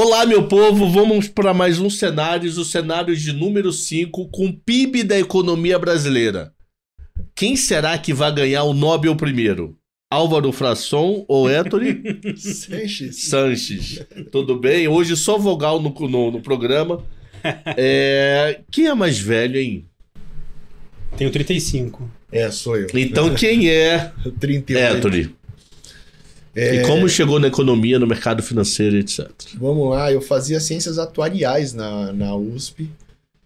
Olá, meu povo, vamos para mais um cenários, o cenário de número 5 com PIB da economia brasileira. Quem será que vai ganhar o Nobel primeiro? Álvaro Frasson ou Ettore Sanches. Sanches. Tudo bem? Hoje só vogal no, no, no programa. É... Quem é mais velho, hein? Tenho 35. É, sou eu. Então quem é? 38. Ettore. É... E como chegou na economia, no mercado financeiro, etc. Vamos lá, eu fazia ciências atuariais na, na USP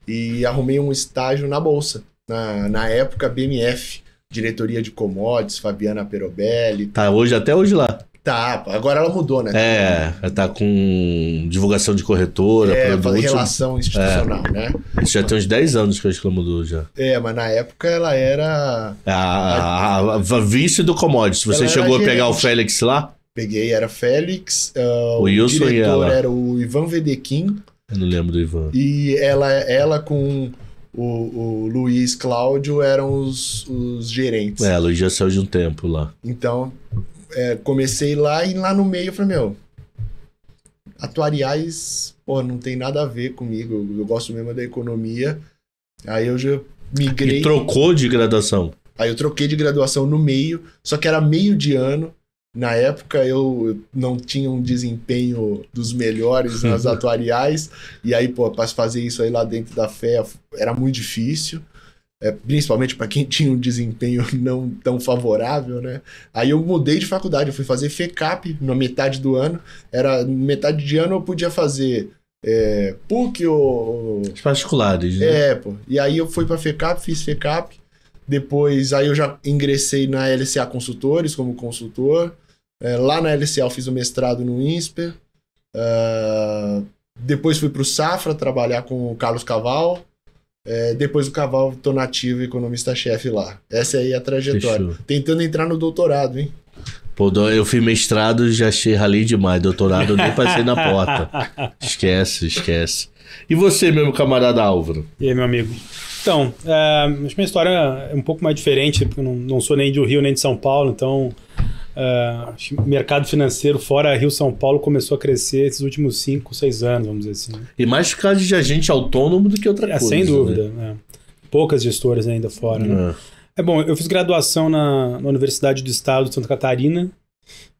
e arrumei um estágio na Bolsa, na, na época BMF, diretoria de commodities, Fabiana Perobelli. Tá, hoje até hoje lá. Tá, agora ela mudou, né? É, ela tá com divulgação de corretora, é, produto. relação institucional, é. né? Isso já tem uns 10 anos que eu acho que ela mudou já. É, mas na época ela era... A, a, a, a vice do commodity. Você chegou a gerente. pegar o Félix lá? Peguei, era Félix. Uh, o, o Wilson diretor era o Ivan Vedequim. Eu não lembro do Ivan. E ela, ela com... O, o, Luiz Cláudio eram os, os gerentes. É, Luiz já saiu de um tempo lá. Então, é, comecei lá e lá no meio eu falei, meu, atuariais, pô, não tem nada a ver comigo. Eu, eu gosto mesmo da economia. Aí eu já migrei. E trocou de graduação? Aí eu troquei de graduação no meio, só que era meio de ano. Na época eu não tinha um desempenho dos melhores nas atuariais, e aí, pô, para fazer isso aí lá dentro da fé era muito difícil é, principalmente para quem tinha um desempenho não tão favorável, né? Aí eu mudei de faculdade, eu fui fazer FECAP na metade do ano. Era metade de ano eu podia fazer é, PUC ou. Os particulares, né? É, pô. E aí eu fui para FECAP, fiz FECAP. Depois, aí eu já ingressei na LCA Consultores como consultor. É, lá na LCA eu fiz o um mestrado no INSPER. Uh, ah, depois fui para o Safra trabalhar com o Carlos Caval é, depois do cavalo tornativo economista-chefe lá. Essa aí é a trajetória. Fechou. Tentando entrar no doutorado, hein? Pô, eu fui mestrado e já achei rali demais. Doutorado nem passei na porta. Esquece, esquece. E você, meu camarada Álvaro? E aí, meu amigo? Então, é, acho minha história é um pouco mais diferente, porque eu não, não sou nem do Rio nem de São Paulo, então uh, mercado financeiro fora Rio São Paulo começou a crescer esses últimos 5, 6 anos, vamos dizer assim. Né? E mais caso de agente autônomo do que outra é, coisa. Sem né? dúvida. Né? É. Poucas gestoras ainda fora. Né? É. é bom, eu fiz graduação na, na, Universidade do Estado de Santa Catarina,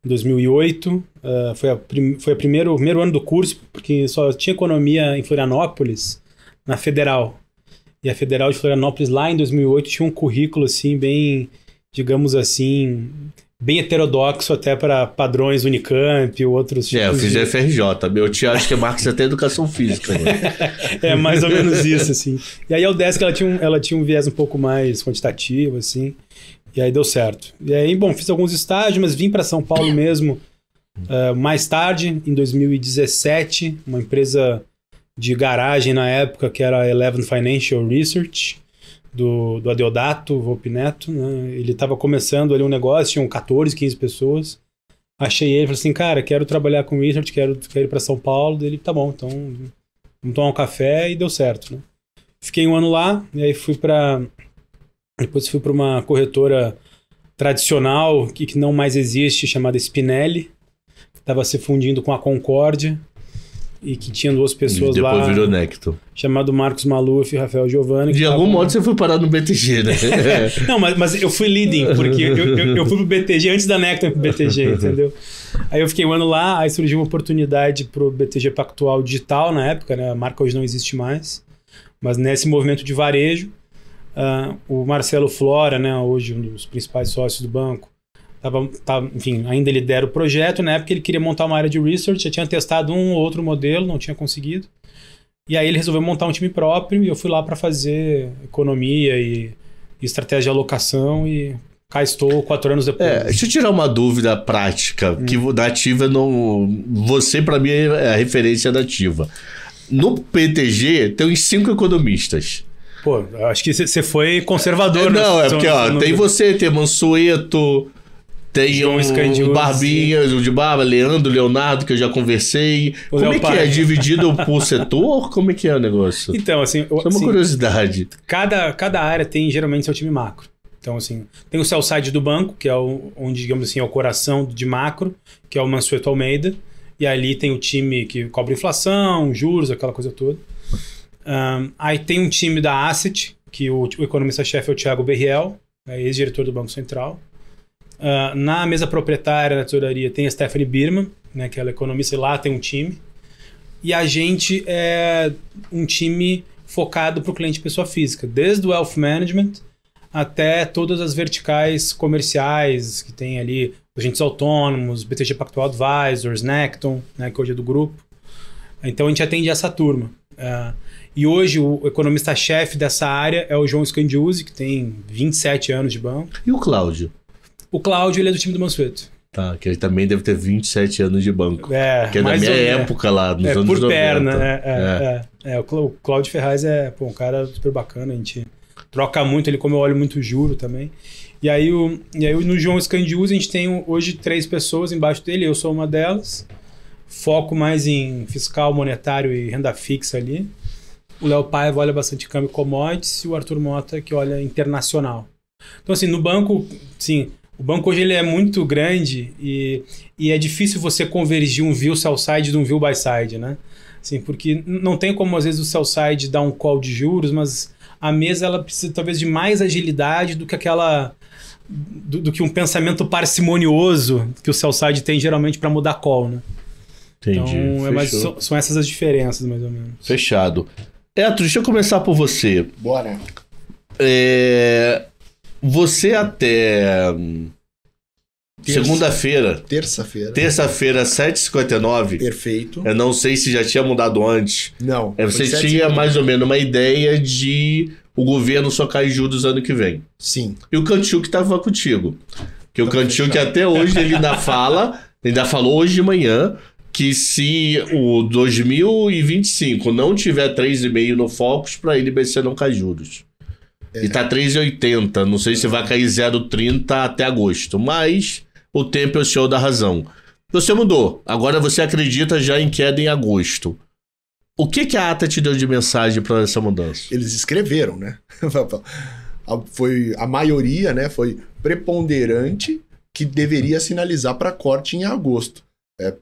em 2008. Uh, ah, foi a foi a primeiro, o primeiro ano do curso, porque só tinha economia em Florianópolis, na Federal. E a Federal de Florianópolis, lá em 2008, tinha um currículo assim, bem, digamos assim, bem heterodoxo até para padrões Unicamp ou outros tipos. É, eu fiz de... FRJ. Meu tio acho que é Marx até educação física. Né? é mais ou menos isso, assim. E aí a UDESC ela tinha, um, ela tinha um viés um pouco mais quantitativo, assim. E aí deu certo. E aí, bom, fiz alguns estágios, mas vim para São Paulo mesmo uh, mais tarde, em 2017, uma empresa de garagem na época que era a Eleven Financial Research do, do Adeodato Volpineto, né? Ele estava começando ali um negócio, tinham 14, 15 pessoas. Achei ele, falei assim, cara, quero trabalhar com o Richard, quero, quero ir para São Paulo. Ele, tá bom, então vamos tomar um café e deu certo, né? Fiquei um ano lá e aí fui para depois fui para uma corretora tradicional que, que não mais existe chamada Spinelli, que estava se fundindo com a Concórdia e que tinha duas pessoas depois lá. Depois virou Necto. Chamado Marcos Maluf e Rafael Giovanni. De algum modo você foi parar no BTG, né? não, mas, mas eu fui leading, porque eu, eu, eu fui pro BTG antes da Necto pro BTG, entendeu? Aí eu fiquei um ano lá, aí surgiu uma oportunidade pro BTG Pactual Digital na época, né? A marca hoje não existe mais. Mas nesse movimento de varejo, uh, o Marcelo Flora, né? Hoje um dos principais sócios do banco, Tava, tava, tá, enfim, ainda lidera o projeto. Na época ele queria montar uma área de research, já tinha testado um ou outro modelo, não tinha conseguido. E aí ele resolveu montar um time próprio e eu fui lá para fazer economia e, e estratégia de alocação e cá estou quatro anos é, depois. É, deixa eu tirar uma dúvida prática, hum. que da Ativa não. Você, para mim, é a referência da Ativa. No PTG tem uns cinco economistas. Pô, acho que você foi conservador. É, não, né? é porque, ó, no... tem você, tem Mansueto, tem João um, Barbinhas, o de Barba, Leandro, Leonardo, que eu já conversei. O Como é que é? Dividido por setor? Como é que é o negócio? Então, assim... Só assim, é uma assim, curiosidade. Cada, cada área tem, geralmente, seu time macro. Então, assim, tem o sell side do banco, que é o, onde, digamos assim, é o coração de macro, que é o Mansueto Almeida. E ali tem o time que cobre inflação, juros, aquela coisa toda. Um, aí tem um time da Asset, que o, o economista-chefe é o Thiago Berriel, é ex-diretor do Banco Central. Uh, na mesa proprietária, na tesouraria, tem a Stephanie Birman, né, que ela é economista, e lá tem um time. E a gente é um time focado para o cliente pessoa física, desde o wealth management até todas as verticais comerciais que tem ali, agentes autônomos, BTG Pactual Advisors, Necton, né, que hoje é do grupo. Então a gente atende essa turma. Uh, e hoje o economista-chefe dessa área é o João Scandiuzzi, que tem 27 anos de banco. E o Cláudio? O Cláudio, ele é do time do Mansueto. Tá, que ele também deve ter 27 anos de banco. É, que é da minha época é, lá, nos é, anos por perna, né? é, é, é. é. o Cláudio Ferraz é pô, um cara super bacana, a gente troca muito, ele como eu olho muito juro também. E aí, o, e aí no João Scandius a gente tem hoje três pessoas embaixo dele, eu sou uma delas. Foco mais em fiscal, monetário e renda fixa ali. O Léo Paiva olha bastante câmbio commodities e o Arthur Mota que olha internacional. Então assim, no banco, sim, o banco hoje ele é muito grande e, e é difícil você convergir um view sell side de um view buy side, né? Assim, porque não tem como às vezes o sell side dar um call de juros, mas a mesa ela precisa talvez de mais agilidade do que aquela do, do que um pensamento parcimonioso que o sell side tem geralmente para mudar call, né? Entendi. Então, é mais, são, são, essas as diferenças, mais ou menos. Fechado. Etro, deixa eu começar por você. Bora. É, você até. Hum, segunda-feira. Terça-feira. Terça-feira, 7h59. Perfeito. Eu não sei se já tinha mudado antes. Não. É, você tinha mais ou menos uma ideia de o governo só cai juros ano que vem. Sim. E o Cantil que estava contigo. Que o Cantil que até hoje ele ainda fala, ainda falou hoje de manhã, que se o 2025 não tiver 3,5 no Focus, para ele BC não cai juros. É. E tá 3,80. Não sei se vai cair 0,30 até agosto. Mas o tempo é o senhor da razão. Você mudou. Agora você acredita já em queda em agosto. O que, que a ata te deu de mensagem para essa mudança? Eles escreveram, né? foi a maioria, né? Foi preponderante que deveria sinalizar para corte em agosto. É,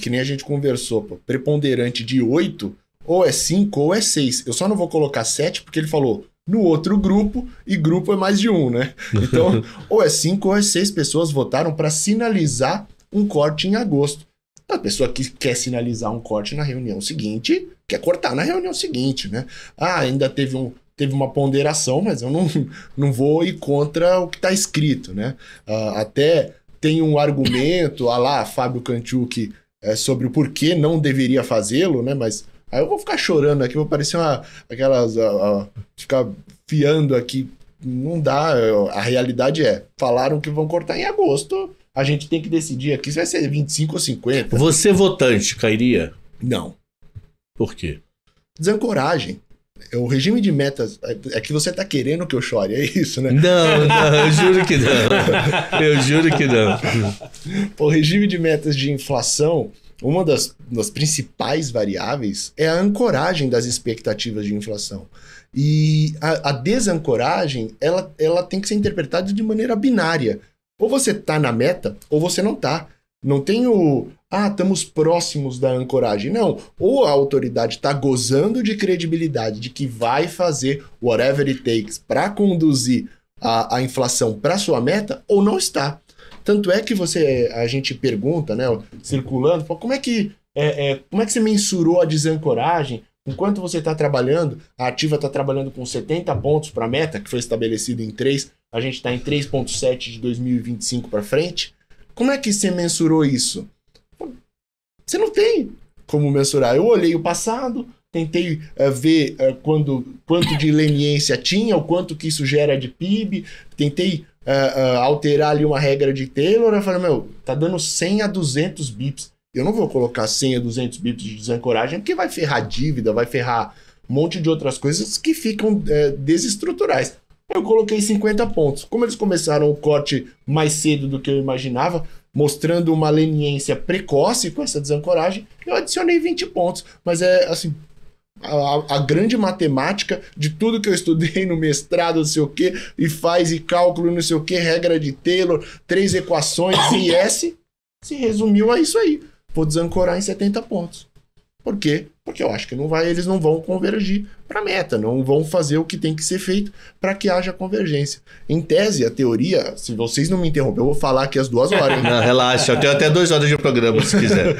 que nem a gente conversou, pô, preponderante de 8, ou é 5 ou é 6. Eu só não vou colocar 7 porque ele falou no outro grupo, e grupo é mais de um, né? Então, ou é cinco ou é seis pessoas votaram para sinalizar um corte em agosto. A pessoa que quer sinalizar um corte na reunião seguinte, quer cortar na reunião seguinte, né? Ah, ainda teve um, teve uma ponderação, mas eu não, não vou ir contra o que está escrito, né? Uh, até tem um argumento, a ah lá, Fábio Cantu, que é sobre o porquê não deveria fazê-lo, né? Mas Aí eu vou ficar chorando aqui, vou parecer uma. aquelas. A, a, ficar fiando aqui. Não dá. A realidade é: falaram que vão cortar em agosto. A gente tem que decidir aqui se vai ser 25 ou 50. Você, votante, cairia? Não. Por quê? Desancoragem. É, o regime de metas é, é que você tá querendo que eu chore, é isso, né? Não, não, eu juro que não. Eu juro que não. O regime de metas de inflação uma das, das principais variáveis é a ancoragem das expectativas de inflação. E a, a desancoragem, ela, ela tem que ser interpretada de maneira binária. Ou você está na meta, ou você não está. Não tem o, ah, estamos próximos da ancoragem. Não. Ou a autoridade está gozando de credibilidade de que vai fazer whatever it takes para conduzir a, a inflação para sua meta, ou não está. Tanto é que você, a gente pergunta, né, circulando, como é que é, é, como é que você mensurou a desancoragem? Enquanto você está trabalhando, a ativa está trabalhando com 70 pontos para a meta, que foi estabelecido em 3, a gente está em 3,7 de 2025 para frente. Como é que você mensurou isso? Você não tem como mensurar. Eu olhei o passado, tentei uh, ver uh, quando, quanto de leniência tinha, o quanto que isso gera de PIB, tentei uh, alterar ali uma regra de Taylor, né? eu falei meu, tá dando 100 a 200 bips. Eu não vou colocar 100 a 200 bips de desancoragem, porque vai ferrar dívida, vai ferrar um monte de outras coisas que ficam é, desestruturais. Eu coloquei 50 pontos. Como eles começaram o corte mais cedo do que eu imaginava, mostrando uma leniência precoce com essa desancoragem, eu adicionei 20 pontos. Mas é assim, a, a, grande matemática de tudo que eu estudei no mestrado, não sei o quê, e faz e cálculo, não sei o quê, regra de Taylor, três equações, e S, se resumiu a isso aí. Vou desancorar em 70 pontos. Por quê? porque eu acho que não vai, eles não vão convergir para a meta, não vão fazer o que tem que ser feito para que haja convergência. Em tese, a teoria, se vocês não me interromperem, eu vou falar aqui as duas horas. Não, relaxa, eu tenho até duas horas de programa, se quiser.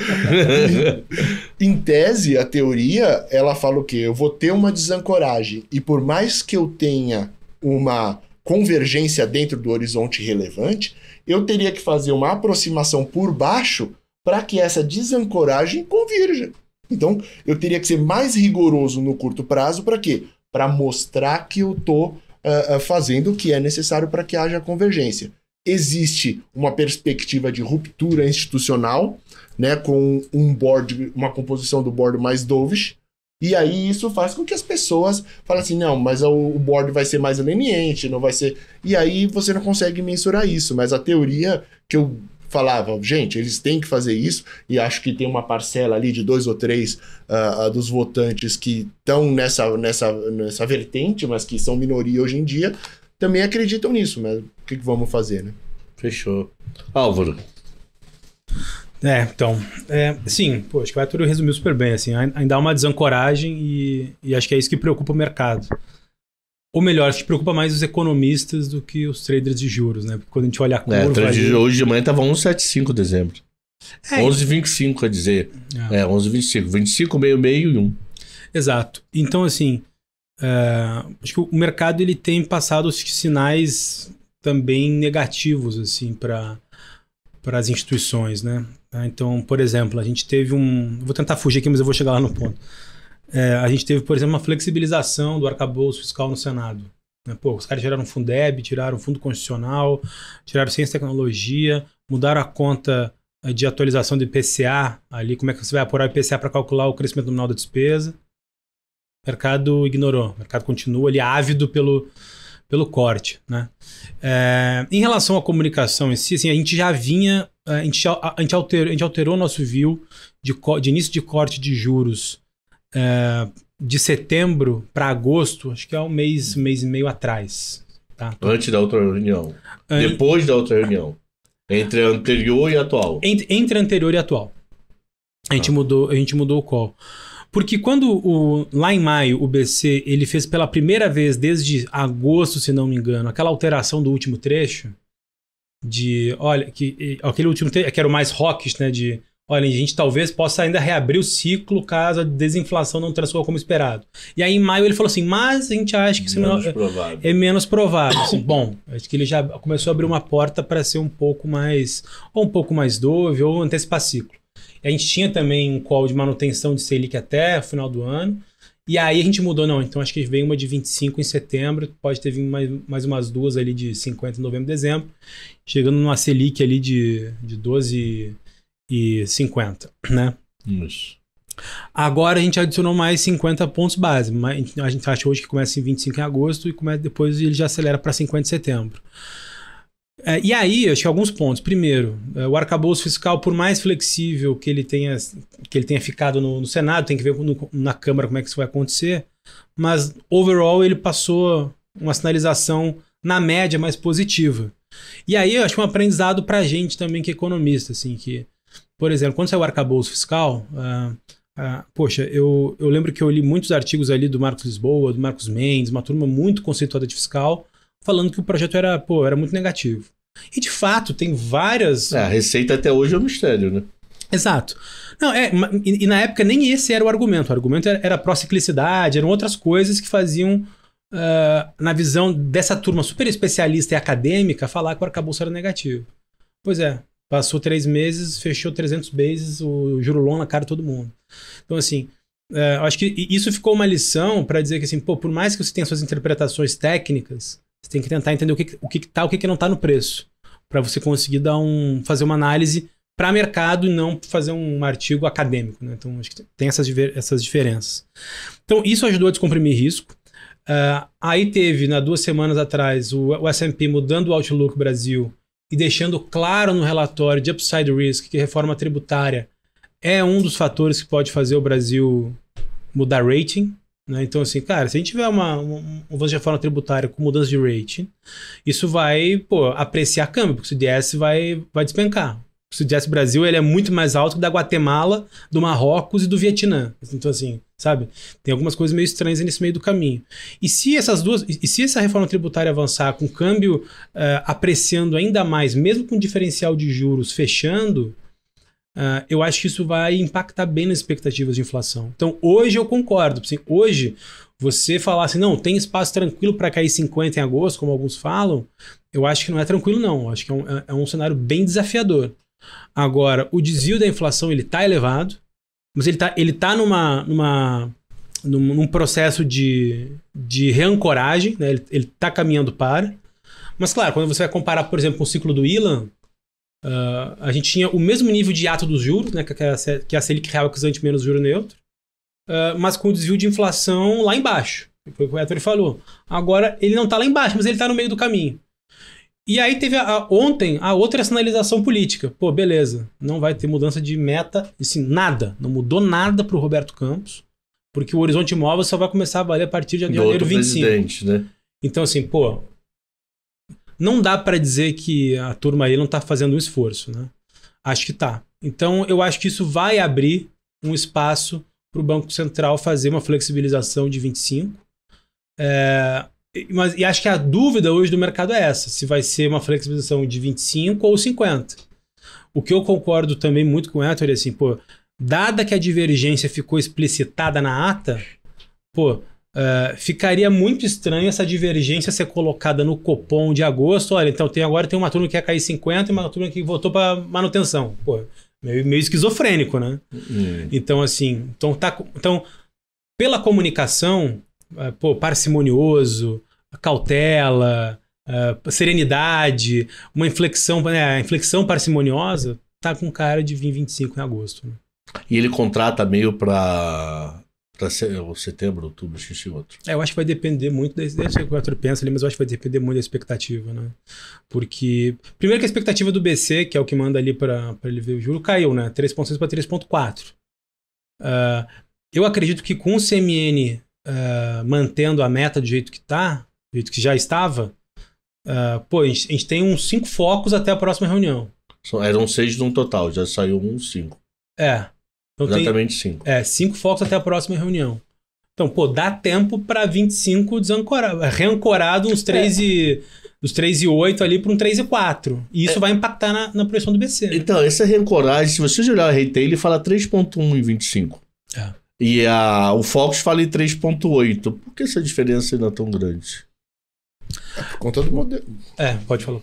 em tese, a teoria, ela fala o quê? Eu vou ter uma desancoragem, e por mais que eu tenha uma convergência dentro do horizonte relevante, eu teria que fazer uma aproximação por baixo para que essa desancoragem convirja. Então, eu teria que ser mais rigoroso no curto prazo para quê? Para mostrar que eu estou uh, ah, ah, fazendo o que é necessário para que haja convergência. Existe uma perspectiva de ruptura institucional, né, com um board, uma composição do board mais dovish, e aí isso faz com que as pessoas falem assim, não, mas o board vai ser mais leniente, não vai ser. E aí você não consegue mensurar isso, mas a teoria que eu falava, gente, eles têm que fazer isso, e acho que tem uma parcela ali de dois ou três uh, dos votantes que estão nessa, nessa, nessa vertente, mas que são minoria hoje em dia, também acreditam nisso, mas o que, que vamos fazer, né? Fechou. Álvaro. É, então, é, sim, pô, acho que o Arthur resumiu super bem, assim, ainda há uma desancoragem e, e acho que é isso que preocupa o mercado. Ou melhor, acho que preocupa mais os economistas do que os traders de juros, né? Porque quando a gente olha a é, curva... É, trade de, hoje de manhã estava 1,75 dezembro. É, 11,25, quer dizer. É, é 11,25. 25, meio, meio e 1. Exato. Então, assim, uh, acho que o mercado ele tem passado sinais também negativos, assim, para para as instituições, né? Então, por exemplo, a gente teve um... Vou tentar fugir aqui, mas eu vou chegar lá no ponto. É, a gente teve, por exemplo, uma flexibilização do arcabouço fiscal no Senado. Né? Pô, os caras tiraram Fundeb, tiraram Fundo Constitucional, tiraram Ciência e Tecnologia, mudaram a conta eh, de atualização do IPCA ali, como é que você vai apurar o IPCA para calcular o crescimento nominal da despesa. O mercado ignorou, o mercado continua ali ávido pelo, pelo corte. Né? É, em relação à comunicação em si, assim, a gente já vinha, eh, a gente, a, a gente, alterou, a gente alterou nosso view de, de início de corte de juros uh, de setembro para agosto, acho que é um mês, mês e meio atrás. Tá? Então, Antes da outra reunião. An... Depois da outra reunião. Entre anterior e atual. Entre, entre anterior e atual. A gente, ah. mudou, a gente mudou o call. Porque quando o, lá em maio o BC ele fez pela primeira vez desde agosto, se não me engano, aquela alteração do último trecho de, olha, que aquele último trecho que era o mais rocks, né, de olha, a gente talvez possa ainda reabrir o ciclo caso a desinflação não transcorra como esperado. E aí em maio ele falou assim, mas a gente acha que menos menor, é, é menos provável. Assim, bom, acho que ele já começou a abrir uma porta para ser um pouco mais, ou um pouco mais dove, ou antecipar ciclo. A gente tinha também um call de manutenção de Selic até o final do ano. E aí a gente mudou, não. Então acho que veio uma de 25 em setembro, pode ter vindo mais, mais umas duas ali de 50 em novembro, dezembro, chegando numa Selic ali de, de 12 50, né? Isso. Agora a gente adicionou mais 50 pontos base. A gente acha hoje que começa em 25 de agosto e começa, depois ele já acelera para 50 de setembro. É, e aí, acho que alguns pontos. Primeiro, é, o arcabouço fiscal, por mais flexível que ele tenha, que ele tenha ficado no, no Senado, tem que ver no, na Câmara como é que isso vai acontecer, mas overall ele passou uma sinalização, na média, mais positiva. E aí, acho que um aprendizado para a gente também, que é economista, assim, que por exemplo, quando saiu o arcabouço fiscal, ah, ah, poxa, eu, eu lembro que eu li muitos artigos ali do Marcos Lisboa, do Marcos Mendes, uma turma muito conceituada de fiscal, falando que o projeto era, pô, era muito negativo. E de fato, tem várias. É, a receita até hoje é um mistério, né? Exato. Não, é, e, e, na época nem esse era o argumento. O argumento era, era pró-ciclicidade, eram outras coisas que faziam, uh, na visão dessa turma super especialista e acadêmica, falar que o arcabouço era negativo. Pois é, Passou três meses, fechou 300 bases, o jurulon na cara de todo mundo. Então, assim, é, acho que isso ficou uma lição para dizer que, assim, pô, por mais que você tenha suas interpretações técnicas, você tem que tentar entender o que, o que tá, o que, que não tá no preço. para você conseguir dar um, fazer uma análise para mercado e não fazer um artigo acadêmico. Né? Então, acho que tem essas, essas diferenças. Então, isso ajudou a descomprimir risco. Uh, aí teve, na duas semanas atrás, o, o S&P mudando o Outlook Brasil e deixando claro no relatório de upside risk que reforma tributária é um dos fatores que pode fazer o Brasil mudar rating. Né? Então, assim, cara, se a gente tiver uma, uma, uma reforma tributária com mudança de rating, isso vai pô, apreciar câmbio, porque se o DS vai, vai despencar sucesso Brasil ele é muito mais alto que da Guatemala, do Marrocos e do Vietnã. Então, assim, sabe? Tem algumas coisas meio estranhas nesse meio do caminho. E se essas duas. E se essa reforma tributária avançar com o câmbio uh, apreciando ainda mais, mesmo com o diferencial de juros fechando. Uh, eu acho que isso vai impactar bem nas expectativas de inflação. Então, hoje eu concordo. Assim, hoje, você falar assim, não, tem espaço tranquilo para cair 50 em agosto, como alguns falam, eu acho que não é tranquilo, não. Eu acho que é um, é, é um cenário bem desafiador. Agora, o desvio da inflação ele está elevado, mas ele está ele tá numa, numa, num, num processo de, de reancoragem, né? ele está caminhando para. Mas claro, quando você vai comparar, por exemplo, com o ciclo do Ilan, uh, a gente tinha o mesmo nível de ato dos juros, né? que, é a, que é a Selic real equivalente menos juro neutro, uh, mas com o desvio de inflação lá embaixo. Foi o que o Héctor falou. Agora, ele não está lá embaixo, mas ele está no meio do caminho. E aí teve a, a, ontem a outra sinalização política. Pô, beleza, não vai ter mudança de meta, assim, nada. Não mudou nada para o Roberto Campos, porque o Horizonte Imóvel só vai começar a valer a partir de janeiro 25. Né? Então, assim, pô, não dá para dizer que a turma aí não está fazendo um esforço, né? Acho que tá. Então, eu acho que isso vai abrir um espaço para o Banco Central fazer uma flexibilização de 25. É, mas, e acho que a dúvida hoje do mercado é essa: se vai ser uma flexibilização de 25 ou 50. O que eu concordo também muito com o Héctor é assim, pô, dada que a divergência ficou explicitada na ata, pô, Uh, ficaria muito estranho essa divergência ser colocada no copom de agosto. Olha, então tem agora tem uma turma que quer cair 50 e uma turma que votou para manutenção. Pô, meio, meio esquizofrênico, né? Uhum. Então, assim, então, tá, então, pela comunicação, é, pô, parcimonioso, cautela, uh, serenidade, uma inflexão, né, a inflexão parcimoniosa tá com cara de vir 25 em agosto. Né? E ele contrata meio para para é, setembro, outubro, xixi outro. É, eu acho que vai depender muito desse, que o Arthur pensa ali, mas eu acho que vai depender muito da expectativa, né? Porque primeiro que a expectativa do BC, que é o que manda ali para ele ver o juro, caiu, né? 3.6 para 3.4. Uh, eu acredito que com o CMN uh, mantendo a meta do jeito que está, do jeito que já estava, uh, pô, a gente, a gente, tem uns cinco focos até a próxima reunião. Eram seis no total, já saiu um cinco. É. Então Exatamente tem, cinco. É, cinco focos até a próxima reunião. Então, pô, dá tempo para 25 desancorado, reancorado uns 3 é. e dos 3 e 8 ali para um 3 e 4. E isso é. vai impactar na, na projeção do BC. Né? Então, essa reencoragem, se você olhar a retail, ele fala 3.1 em 25. É. E a, o Focus fala em 3.8. Por que essa diferença ainda é tão grande? É por conta do modelo. É, pode falar.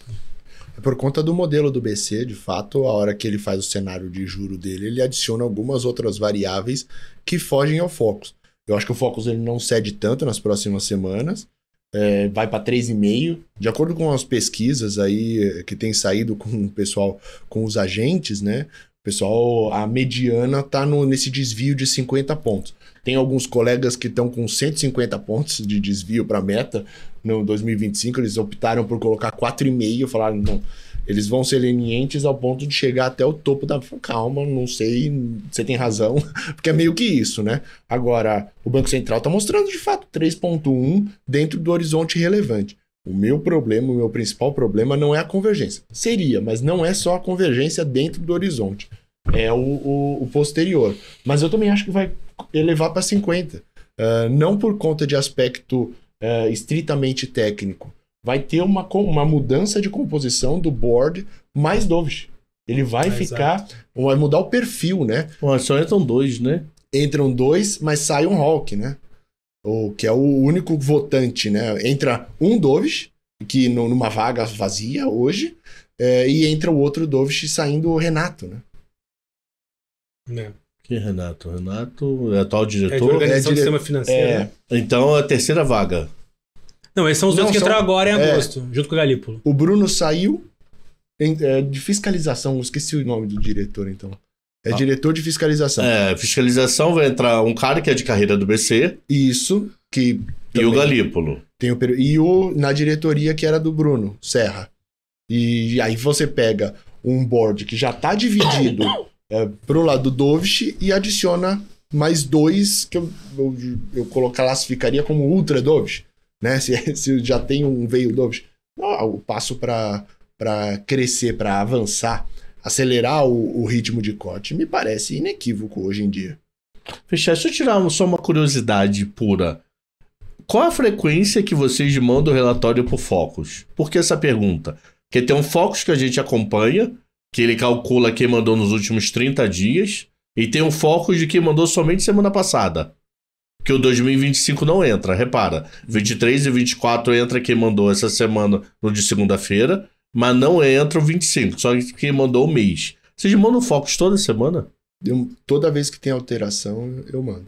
É por conta do modelo do BC, de fato, a hora que ele faz o cenário de juro dele, ele adiciona algumas outras variáveis que fogem ao Focus. Eu acho que o Focus ele não cede tanto nas próximas semanas. É, vai para 3,5. De acordo com as pesquisas aí eh, que tem saído com o pessoal, com os agentes, né? pessoal, a mediana tá no, nesse desvio de 50 pontos. Tem alguns colegas que estão com 150 pontos de desvio para meta no 2025, eles optaram por colocar 4,5, falaram, não, eles vão ser lenientes ao ponto de chegar até o topo da. Calma, não sei, você tem razão, porque é meio que isso, né? Agora, o Banco Central está mostrando de fato 3,1 dentro do horizonte relevante. O meu problema, o meu principal problema não é a convergência. Seria, mas não é só a convergência dentro do horizonte. É o, o, o posterior. Mas eu também acho que vai elevar para 50. Uh, ah, não por conta de aspecto uh, estritamente técnico. Vai ter uma, uma mudança de composição do board mais dovish. Ele vai ficar. Exato. Vai mudar o perfil, né? Bom, só entram dois, né? Entram dois, mas sai um Hulk, né? O que é o único votante, né? Entra um Doves, que no, numa vaga vazia hoje, é, e entra o outro Dovish saindo o Renato, né? É. Que é Renato? Renato é atual diretor. É, de é dire... sistema financeiro. É. Então a terceira vaga. Não, esses são os Não, dois que entraram agora em é. agosto, junto com o Galípolo. O Bruno saiu em, é, de fiscalização, esqueci o nome do diretor, então. É ah. diretor de fiscalização. É, fiscalização vai entrar um cara que é de carreira do BC. Isso, que. E o Galípolo. Tem o, e o na diretoria que era do Bruno Serra. E aí você pega um board que já tá dividido é, pro lado do Dovish e adiciona mais dois que eu, eu, eu classificaria como ultra Dovish. Né? Se, se já tem um veio Dovish. O passo para crescer, para avançar acelerar o, o ritmo de corte, me parece inequívoco hoje em dia. Fechar, deixa eu tirar só uma curiosidade pura. Qual a frequência que vocês mandam o relatório o focos? Por que essa pergunta? Porque tem um focus que a gente acompanha, que ele calcula quem mandou nos últimos 30 dias, e tem um focus de quem mandou somente semana passada. Que o 2025 não entra, repara. 23 e 24 entra quem mandou essa semana no de segunda-feira, mas não entra o 25, só que mandou o mês. Vocês mandam Focus toda semana? Eu, toda vez que tem alteração, eu mando.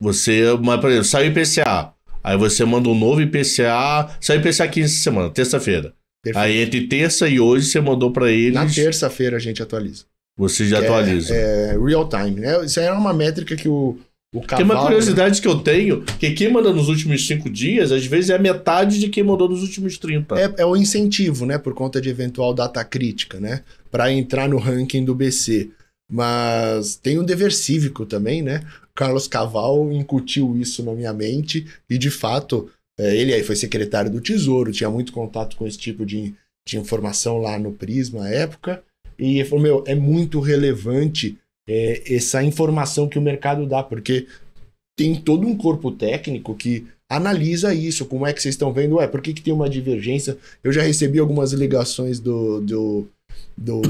Você, mas, por exemplo, saiu IPCA. Aí você manda um novo IPCA. Saiu IPCA 15 semana, terça-feira. Aí entre terça e hoje você mandou para eles. Na terça-feira a gente atualiza. Você já é, atualiza. É, real time. Né? isso aí é uma métrica que o, o cavalo, Tem uma curiosidade né? que eu tenho, que quem manda nos últimos cinco dias, às vezes é metade de quem mandou nos últimos 30. É, é o incentivo, né? Por conta de eventual data crítica, né? Para entrar no ranking do BC. Mas tem um dever cívico também, né? Carlos Caval incutiu isso na minha mente e, de fato, é, ele aí foi secretário do Tesouro, tinha muito contato com esse tipo de, de informação lá no Prisma à época. E ele falou: meu, é muito relevante é, essa informação que o mercado dá, porque tem todo um corpo técnico que analisa isso, como é que vocês estão vendo, ué, por que, que tem uma divergência? Eu já recebi algumas ligações do, do do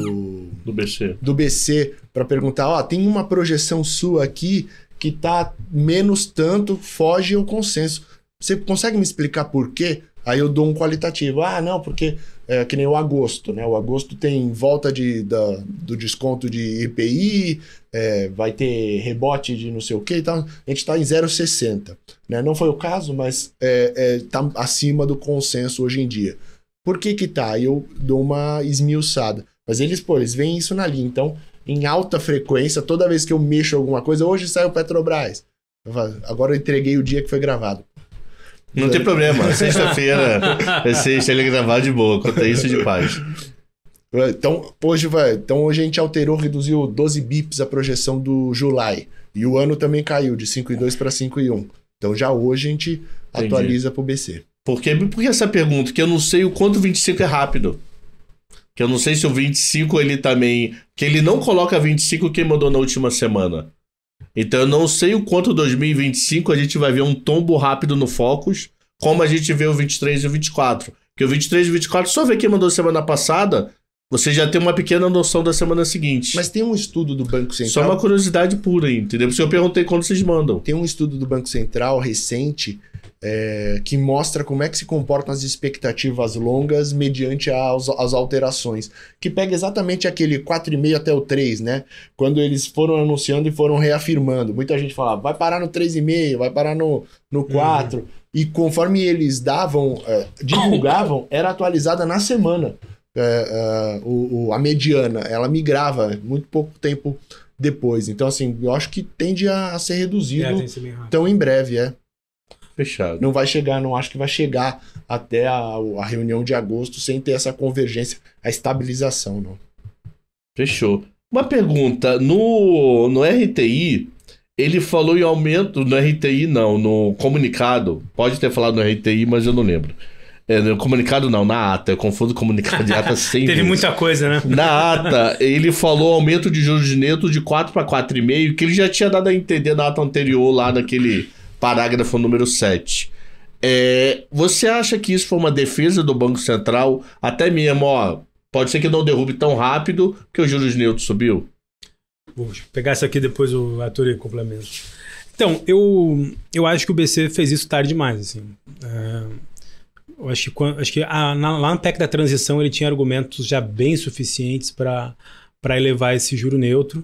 do BC, do BC para perguntar, ó, tem uma projeção sua aqui que tá menos tanto, foge ao consenso. Você consegue me explicar por quê? Aí eu dou um qualitativo. Ah, não, porque é, que nem o agosto, né? O agosto tem volta de, da, do desconto de IPI, é, vai ter rebote de não sei o que e tal. A gente está em 0,60. Né? Não foi o caso, mas está é, é tá acima do consenso hoje em dia. Por que que tá? Eu dou uma esmiuçada. Mas eles, pô, eles veem isso na linha. Então, em alta frequência, toda vez que eu mexo alguma coisa, hoje sai o Petrobras. Agora eu entreguei o dia que foi gravado. Não tem problema. Sexta-feira, é sexta ele gravar de boa. Conta isso de paz. Então, hoje vai. Então, hoje a gente alterou, reduziu 12 bips a projeção do July. E o ano também caiu de 5,2 para 5,1. Então, já hoje a gente Entendi. atualiza para o BC. Por que, por que essa pergunta? Que eu não sei o quanto 25 é rápido. Que eu não sei se o 25 ele também. Que ele não coloca 25 quem mandou na última semana. Então eu não sei o quanto 2025 a gente vai ver um tombo rápido no Focus, como a gente vê o 23 e o 24. Porque o 23 e o 24, só ver quem mandou semana passada, você já tem uma pequena noção da semana seguinte. Mas tem um estudo do Banco Central. Só uma curiosidade pura, entendeu? Porque eu perguntei quando vocês mandam. Tem um estudo do Banco Central recente é, que mostra como é que se comportam as expectativas longas mediante as, as alterações, que pega exatamente aquele 4,5 até o 3, né? Quando eles foram anunciando e foram reafirmando. Muita gente falava, vai parar no 3,5, vai parar no, no 4. Uhum. E conforme eles davam, é, divulgavam, era atualizada na semana. É, é, o, o, a mediana, ela migrava muito pouco tempo depois. Então, assim, eu acho que tende a, a ser é, reduzido é, tão em breve, é. Fechado. Não vai chegar, não acho que vai chegar até a, a reunião de agosto sem ter essa convergência, a estabilização, não. Fechou. Uma pergunta, no, no RTI, ele falou em aumento no RTI, não, no comunicado. Pode ter falado no RTI, mas eu não lembro. É, no comunicado não, na ata. Eu confundo comunicado de ata sempre. Teve muita coisa, né? Na ata, ele falou aumento de juros de neto de 4 para 4,5, que ele já tinha dado a entender na ata anterior, lá naquele parágrafo número 7. É, você acha que isso foi uma defesa do Banco Central? Até mesmo, ó, pode ser que não derrube tão rápido que o juros neutro subiu? Vou pegar isso aqui depois o Arthur complemento. Então, eu, eu acho que o BC fez isso tarde demais. Assim. É, eu acho que, acho que a, na, lá na PEC da transição ele tinha argumentos já bem suficientes para elevar esse juro neutro.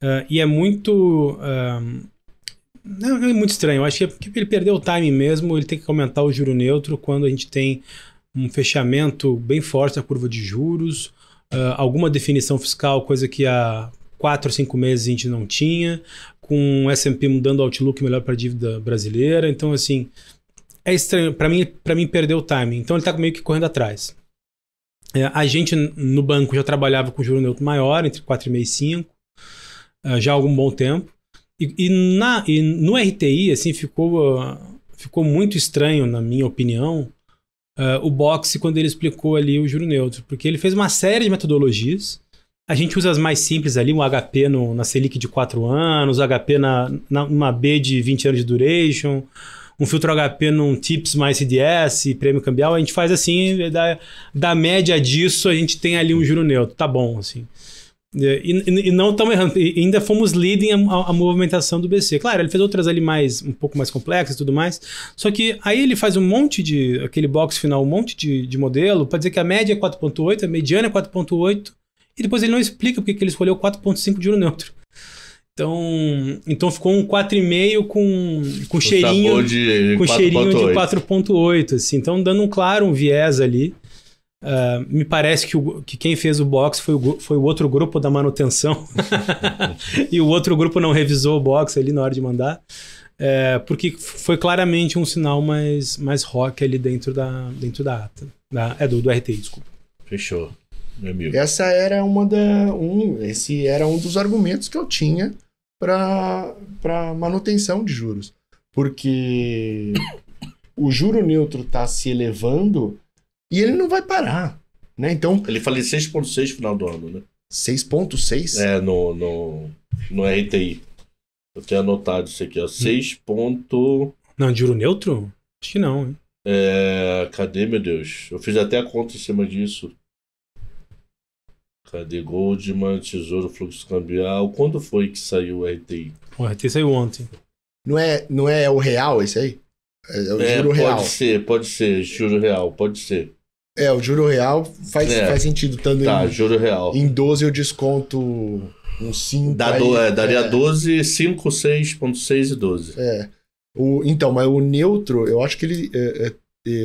Uh, e é muito. É, não, é muito estranho. Eu acho que é ele perdeu o time mesmo. Ele tem que aumentar o juro neutro quando a gente tem um fechamento bem forte da curva de juros, uh, alguma definição fiscal, coisa que há quatro, cinco meses a gente não tinha, com o S&P mudando o outlook melhor para a dívida brasileira. Então, assim, é estranho. Para mim, para mim perdeu o timing. Então, ele está meio que correndo atrás. É, a gente no banco já trabalhava com juro neutro maior, entre 4,5 e 5, uh, ah, já há algum bom tempo. E, e, na, e no RTI, assim, ficou, uh, ficou muito estranho, na minha opinião, uh, o boxe quando ele explicou ali o juro neutro, porque ele fez uma série de metodologias. A gente usa as mais simples ali, um HP no, na Selic de 4 anos, HP na, na, uma B de 20 anos de duration, um filtro HP num TIPS mais CDS, prêmio cambial. A gente faz assim, da, da média disso a gente tem ali um juro neutro. Tá bom, assim. É, e, e, e não estamos errando. E ainda fomos leading a, a, movimentação do BC. Claro, ele fez outras ali mais um pouco mais complexas e tudo mais. Só que aí ele faz um monte de. aquele box final, um monte de, de modelo, para dizer que a média é 4.8, a mediana é 4.8, e depois ele não explica porque que ele escolheu 4.5 de ouro neutro. Então, então ficou um 4,5 com, com cheirinho de, com cheirinho de 4.8, assim. Então dando um claro um viés ali. Uh, me parece que, o, que, quem fez o box foi o, foi o outro grupo da manutenção. e o outro grupo não revisou o box ali na hora de mandar. É, porque foi claramente um sinal mais, mais rock ali dentro da, dentro da ata. Da, é do, do RTI, desculpa. Fechou. Meu amigo. Essa era uma da. Um, esse era um dos argumentos que eu tinha para manutenção de juros. Porque o juro neutro está se elevando e ele não vai parar, né? Então... Ele falou 6.6 no final do ano, né? 6.6? É, no, no, no RTI. Eu tenho anotado isso aqui, ó. 6. Ponto... Não, de juro neutro? Acho que não, hein? É, cadê, meu Deus? Eu fiz até a conta em cima disso. Cadê Goldman, Tesouro, Fluxo Cambial? Quando foi que saiu o RTI? O RTI saiu ontem. Não é, não é o real esse aí? É o é, juro real. Pode ser, pode ser, juro real, pode ser. É, o juro real faz, é. faz sentido. Tanto tá, em, juro real. Em 12 eu desconto um 5. Dá do, é, daria é. 12, 5, 6.6 e 12. É. O, então, mas o neutro, eu acho que ele é, é,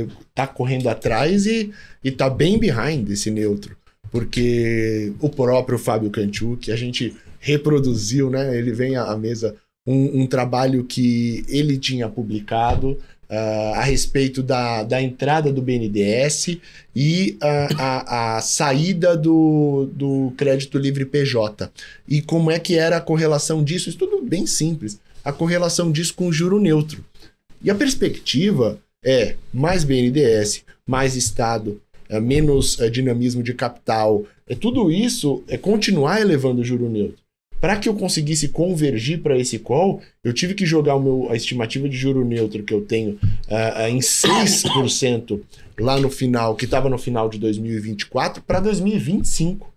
é, tá correndo atrás e, e tá bem behind esse neutro. Porque o próprio Fábio Cantu, que a gente reproduziu, né? Ele vem à mesa um, um trabalho que ele tinha publicado, Uh, a respeito da, da entrada do BNDES e a, a, a, saída do, do crédito livre PJ. E como é que era a correlação disso? Isso tudo bem simples. A correlação disso com o juro neutro. E a perspectiva é mais BNDES, mais Estado, é, menos é, dinamismo de capital. É tudo isso é continuar elevando o juro neutro. Para que eu conseguisse convergir para esse call, eu tive que jogar o meu, a estimativa de juro neutro que eu tenho uh, em 6% lá no final, que estava no final de 2024, para 2025.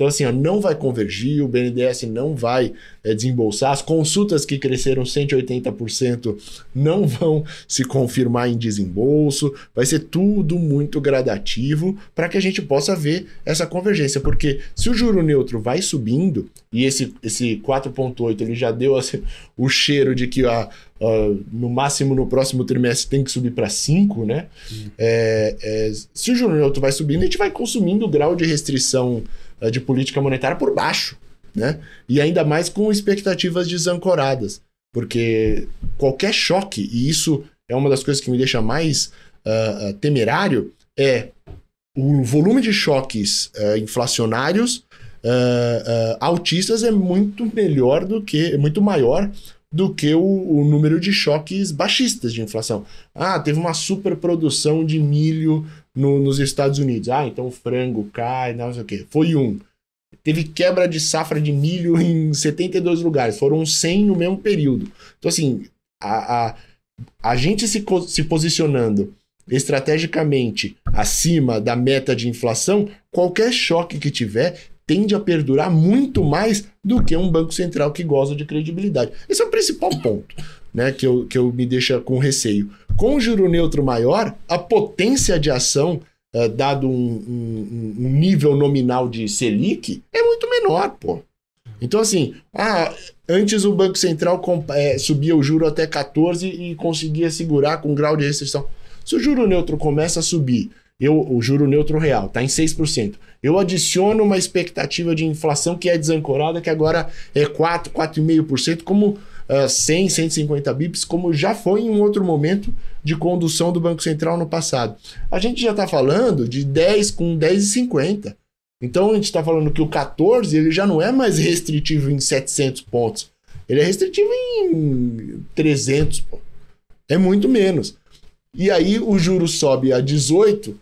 Então, assim, ó, não vai convergir, o BNDES não vai é, desembolsar, as consultas que cresceram 180% não vão se confirmar em desembolso, vai ser tudo muito gradativo para que a gente possa ver essa convergência, porque se o juro neutro vai subindo, e esse, esse 4,8 ele já deu assim, o cheiro de que a, Uh, no máximo no próximo trimestre tem que subir para 5, né? Uhum. É, é, se o juro neutro vai subindo, a gente vai consumindo o grau de restrição eh, de política monetária por baixo, né? E ainda mais com expectativas desancoradas, porque qualquer choque, e isso é uma das coisas que me deixa mais uh, temerário, é o volume de choques uh, inflacionários uh, altistas é muito melhor do que, é muito maior do que o, o, número de choques baixistas de inflação. Ah, teve uma superprodução de milho no, nos Estados Unidos. Ah, então o frango cai, não sei o quê. Foi um. Teve quebra de safra de milho em 72 lugares, foram 100 no mesmo período. Então, assim, a, a, a gente se, se posicionando estrategicamente acima da meta de inflação, qualquer choque que tiver tende a perdurar muito mais do que um banco central que goza de credibilidade. Esse é o principal ponto né, que, eu, que eu me deixa com receio. Com o juro neutro maior, a potência de ação, uh, dado um, um, um, nível nominal de Selic, é muito menor, pô. Então, assim, ah, antes o Banco Central é, subia o juro até 14 e conseguia segurar com um grau de restrição. Se o juro neutro começa a subir, eu, o juro neutro real está em 6%, eu adiciono uma expectativa de inflação que é desancorada, que agora é 4, 4,5%, como 100, ah, 150 bips, como já foi em um outro momento de condução do Banco Central no passado. A gente já está falando de 10 com 10,50. Então a gente está falando que o 14 ele já não é mais restritivo em 700 pontos. Ele é restritivo em 300, pô. É muito menos. E aí o juro sobe a 18,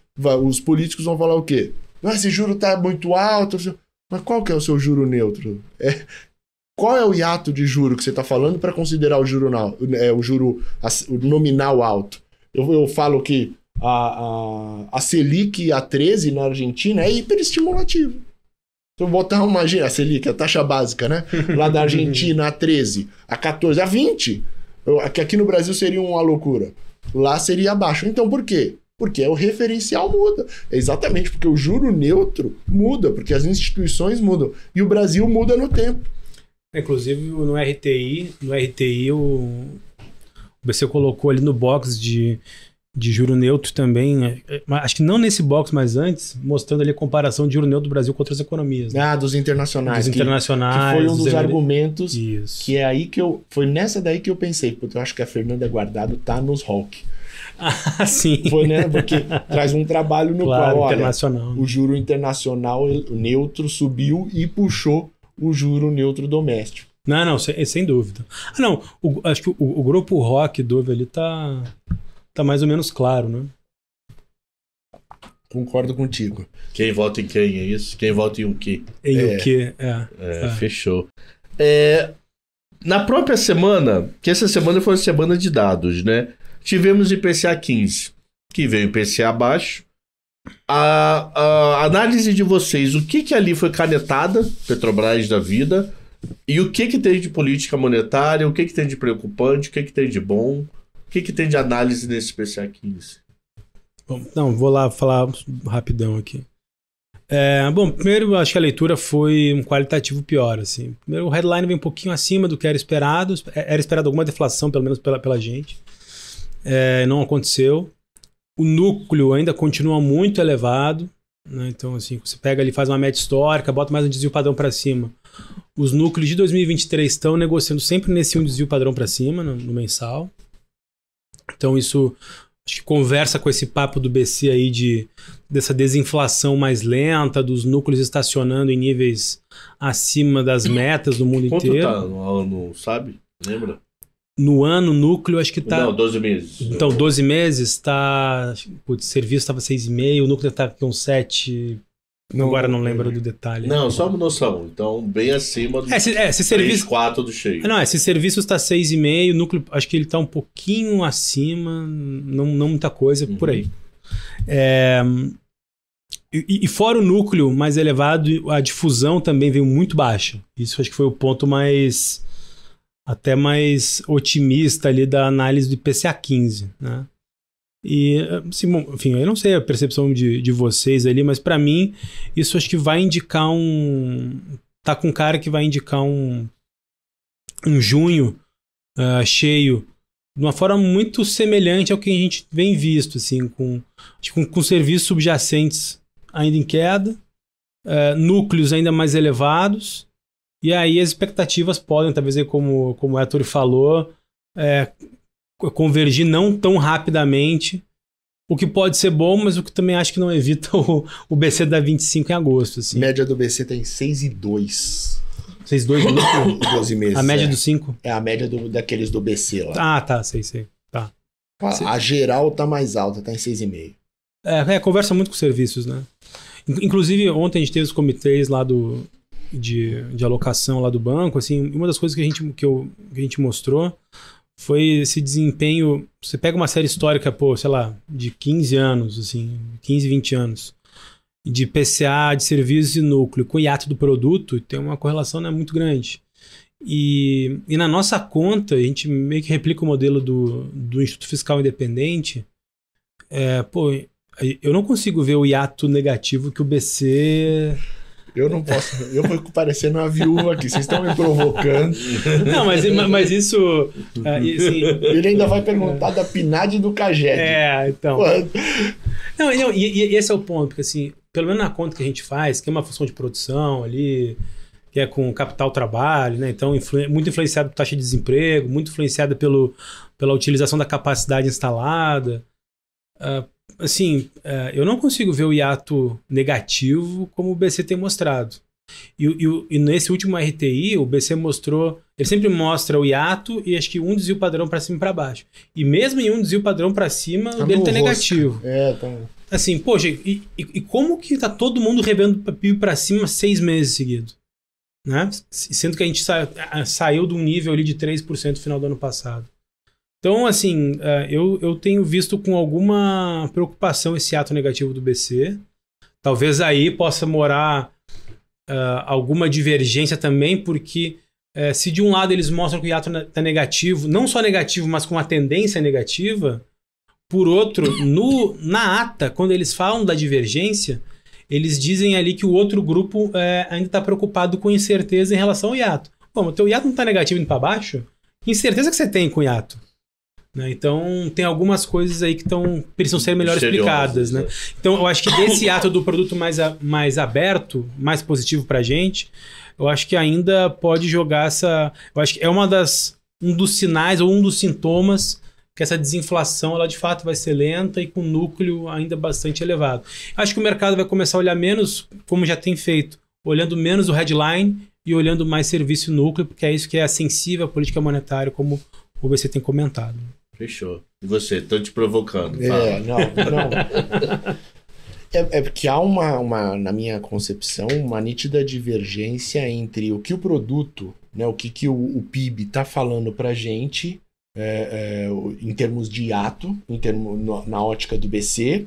os políticos vão falar o quê? Ah, esse juro está muito alto. Mas qual que é o seu juro neutro? É, qual é o hiato de juro que você está falando para considerar o juro, não, é, o juro nominal alto? Eu, eu falo que a, a, a Selic a 13 na Argentina é hiperestimulativo. Se eu botar uma a Selic, a taxa básica, né? Lá da Argentina a 13, a 14, a 20, que aqui no Brasil seria uma loucura. Lá seria abaixo. Então por quê? Porque o referencial muda. É exatamente porque o juro neutro muda, porque as instituições mudam. E o Brasil muda no tempo. Inclusive no RTI, no RTI o, o BC colocou ali no box de, de juro neutro também, né? é, acho que não nesse box, mas antes, mostrando ali a comparação de juro neutro do Brasil com outras economias. Né? Ah, dos internacionais. Dos internacionais. Que, que foi um dos, dos argumentos Isso. que é aí que eu. Foi nessa daí que eu pensei, porque eu acho que a Fernanda Guardado tá nos rock. Ah, sim. Foi, né? Porque traz um trabalho no claro, qual olha, o né? juro internacional o neutro subiu e puxou o juro neutro doméstico. Não, não, sem, sem dúvida. Ah, não, o, acho que o, o, grupo rock do ele tá, tá mais ou menos claro, né? Concordo contigo. Quem vota em quem é isso? Quem vota em o que? Em é, o que, é, é, é. Fechou. É, na própria semana, que essa semana foi uma semana de dados, né? Tivemos IPCA 15, que veio IPCA abaixo, a, a análise de vocês, o que que ali foi canetada, Petrobras da vida, e o que que tem de política monetária, o que que tem de preocupante, o que que tem de bom, o que que tem de análise nesse PCA 15? Bom, não, vou lá falar rapidão aqui. É, bom, primeiro acho que a leitura foi um qualitativo pior, assim. Primeiro o headline vem um pouquinho acima do que era esperado, era esperado alguma deflação, pelo menos pela, pela gente. É, não aconteceu. O núcleo ainda continua muito elevado. Né? Então, assim, você pega ali, faz uma média histórica, bota mais um desvio padrão para cima. Os núcleos de 2023 estão negociando sempre nesse um desvio padrão para cima, no, no mensal. Então, isso acho que conversa com esse papo do BC aí de dessa desinflação mais lenta, dos núcleos estacionando em níveis acima das metas do mundo Quanto inteiro. Quanto tá no ano, sabe? Lembra? no ano, núcleo, acho que tá. Não, 12 meses. Então, 12 meses, tá. O serviço estava 6,5, o núcleo tá com 7. Não, Agora não é. lembro do detalhe. Não, só uma noção. Então, bem acima do é, se, é, se 3, serviço... 4 do cheio. Não, esse é, serviço está 6,5, o núcleo, acho que ele está um pouquinho acima, não, não muita coisa, uhum. por aí. É, e, e, fora o núcleo mais elevado, a difusão também veio muito baixa. Isso acho que foi o ponto mais até mais otimista ali da análise do IPCA 15, né? E, assim, bom, enfim, eu não sei a percepção de, de vocês ali, mas para mim isso acho que vai indicar um... Tá com cara que vai indicar um, um junho uh, cheio de uma forma muito semelhante ao que a gente vem visto, assim, com, com, com serviços subjacentes ainda em queda, uh, núcleos ainda mais elevados e aí as expectativas podem, talvez, como, como o Héctor falou, é, convergir não tão rapidamente, o que pode ser bom, mas o que também acho que não evita o, o BC da 25 em agosto. Assim. Média do BC tem 6 e 2. 6 e 2 12 né? meses. A média é. do 5? É a média do, daqueles do BC lá. Ah, tá, sei, sei. Tá. A, a geral tá mais alta, tá em 6,5. É, é, conversa muito com serviços, né? Inclusive, ontem a gente teve os comitês lá do, de, de alocação lá do banco, assim, uma das coisas que a gente, que eu, que a gente mostrou foi esse desempenho. Você pega uma série histórica, pô, sei lá, de 15 anos, assim, 15, 20 anos, de PCA, de serviços e núcleo, com o hiato do produto, tem uma correlação né, muito grande. E, e na nossa conta, a gente meio que replica o modelo do, do Instituto Fiscal Independente. É, pô, eu não consigo ver o hiato negativo que o BC eu não posso. Eu vou parecer uma viúva aqui. Vocês estão me provocando. Não, mas, mas isso. É, assim, Ele ainda vai perguntar da PNAD do Caged. É, então. Não, não e, e, esse é o ponto, porque assim, pelo menos na conta que a gente faz, que é uma função de produção ali, que é com capital trabalho, né? Então, influ, muito influenciado por taxa de desemprego, muito influenciada pela utilização da capacidade instalada. Uh, assim, é, eu não consigo ver o hiato negativo como o BC tem mostrado. E, e, e, nesse último RTI, o BC mostrou. Ele sempre mostra o hiato e acho que um desvio padrão para cima e para baixo. E mesmo em um desvio padrão para cima, tá o dele tá rosto. negativo. É, tá. Assim, poxa, e, e, como que tá todo mundo revendo PIB para cima seis meses seguido? Né? Sendo que a gente sa, saiu de um nível ali de 3% no final do ano passado. Então, assim, é, eu, eu tenho visto com alguma preocupação esse ato negativo do BC. Talvez aí possa morar uh, alguma divergência também, porque uh, se de um lado eles mostram que o ato está negativo, não só negativo, mas com uma tendência negativa, por outro, no, na ata, quando eles falam da divergência, eles dizem ali que o outro grupo uh, ainda está preocupado com incerteza em relação ao hiato. Bom, o teu hiato não está negativo indo para baixo? Que incerteza que você tem com o hiato? Né? Então, tem algumas coisas aí que estão precisam ser melhor explicadas. Né? Então, eu acho que desse ato do produto mais, a, mais aberto, mais positivo para a gente, eu acho que ainda pode jogar essa. Eu acho que é uma das, um dos sinais ou um dos sintomas que essa desinflação ela de fato vai ser lenta e com núcleo ainda bastante elevado. Acho que o mercado vai começar a olhar menos, como já tem feito, olhando menos o headline e olhando mais serviço núcleo, porque é isso que é sensível à política monetária, como o BC tem comentado. Fechou. E você, tô te provocando. É, fala. É, não, não. é, é, porque há uma, uma, na minha concepção, uma nítida divergência entre o que o produto, né, o que, que o, o PIB está falando a gente é, é, em termos de ato, em termo, no, na ótica do BC,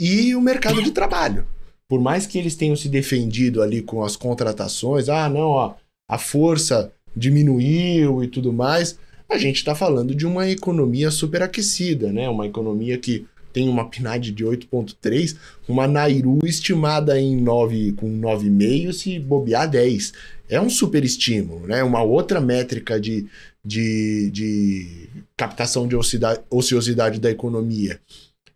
e o mercado de trabalho. Por mais que eles tenham se defendido ali com as contratações, ah, não, ó, a força diminuiu e tudo mais, a gente está falando de uma economia superaquecida, né? Uma economia que tem uma PNAD de 8.3, uma Nairu estimada em 9, com 9,5, se bobear 10. É um superestímulo, né? Uma outra métrica de, de, de captação de ociosidade da economia.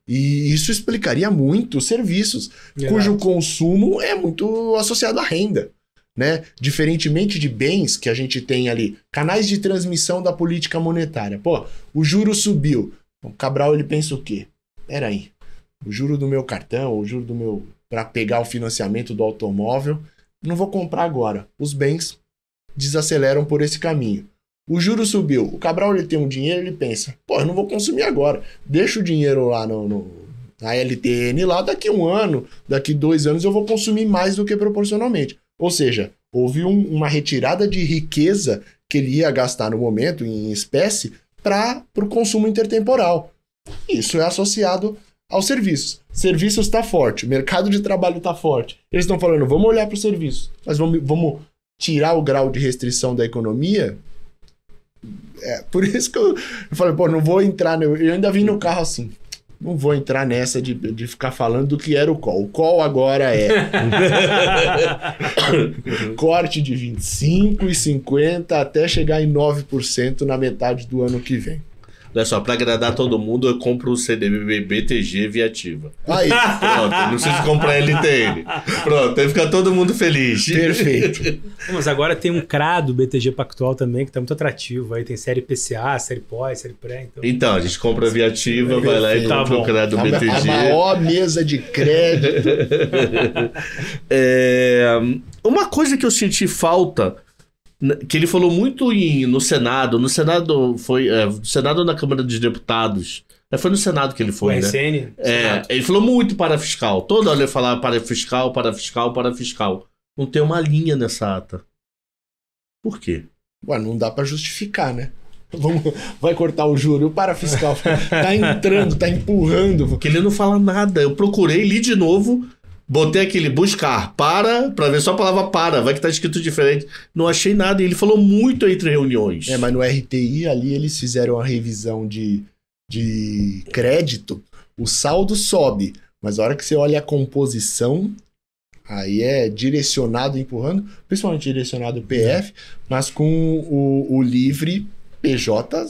E isso explicaria muito serviços, cujo consumo é muito associado à renda né? Diferentemente de bens que a gente tem ali, canais de transmissão da política monetária. Pô, o juro subiu. O Cabral ele pensa o quê? Peraí, o juro do meu cartão, o juro do meu para pegar o financiamento do automóvel, não vou comprar agora. Os bens desaceleram por esse caminho. O juro subiu. O Cabral ele tem um dinheiro, ele pensa: pô, eu não vou consumir agora. Deixa o dinheiro lá no, no, na LTN lá, daqui um ano, daqui dois anos eu vou consumir mais do que proporcionalmente. Ou seja, houve um, uma retirada de riqueza que ele ia gastar no momento, em espécie, para o consumo intertemporal. Isso é associado aos serviços. Serviços está forte, mercado de trabalho está forte. Eles estão falando, vamos olhar para o serviço, mas vamos, vamos tirar o grau de restrição da economia. É, por isso que eu, eu falei, pô, não vou entrar. Eu ainda vim no carro assim. Não vou entrar nessa de, de ficar falando do que era o call. O call agora é corte de 25 e 50 até chegar em 9% na metade do ano que vem. Olha só, pra agradar todo mundo, eu compro o CDBB BTG via ativa. Aí. Pronto, não preciso comprar LTN. Pronto, aí fica todo mundo feliz. Perfeito. Mas agora tem um CRA do BTG Pactual também, que tá muito atrativo. Aí tem série PCA, série pós, série pré. Então, então a gente compra via ativa, é, vai lá e compra o tá CRA do a, BTG. A maior mesa de crédito. é, uma coisa que eu senti falta que ele falou muito em, no Senado. No Senado foi. É, Senado na Câmara dos Deputados. É, foi no Senado que ele foi, o né? RCN, é, Senado. ele falou muito para fiscal. Toda hora ele falava para fiscal, para fiscal, para fiscal. Não tem uma linha nessa ata. Por quê? Ué, não dá para justificar, né? Vamos, vai cortar o juro. O parafiscal tá entrando, tá empurrando. Que ele não fala nada. Eu procurei, li de novo. Botei aquele buscar para, para ver só a palavra para, vai que tá escrito diferente. Não achei nada. E ele falou muito entre reuniões. É, mas no RTI ali eles fizeram uma revisão de, de crédito, o saldo sobe. Mas a hora que você olha a composição, aí é direcionado, empurrando, principalmente direcionado PF, é. mas com o, o livre PJ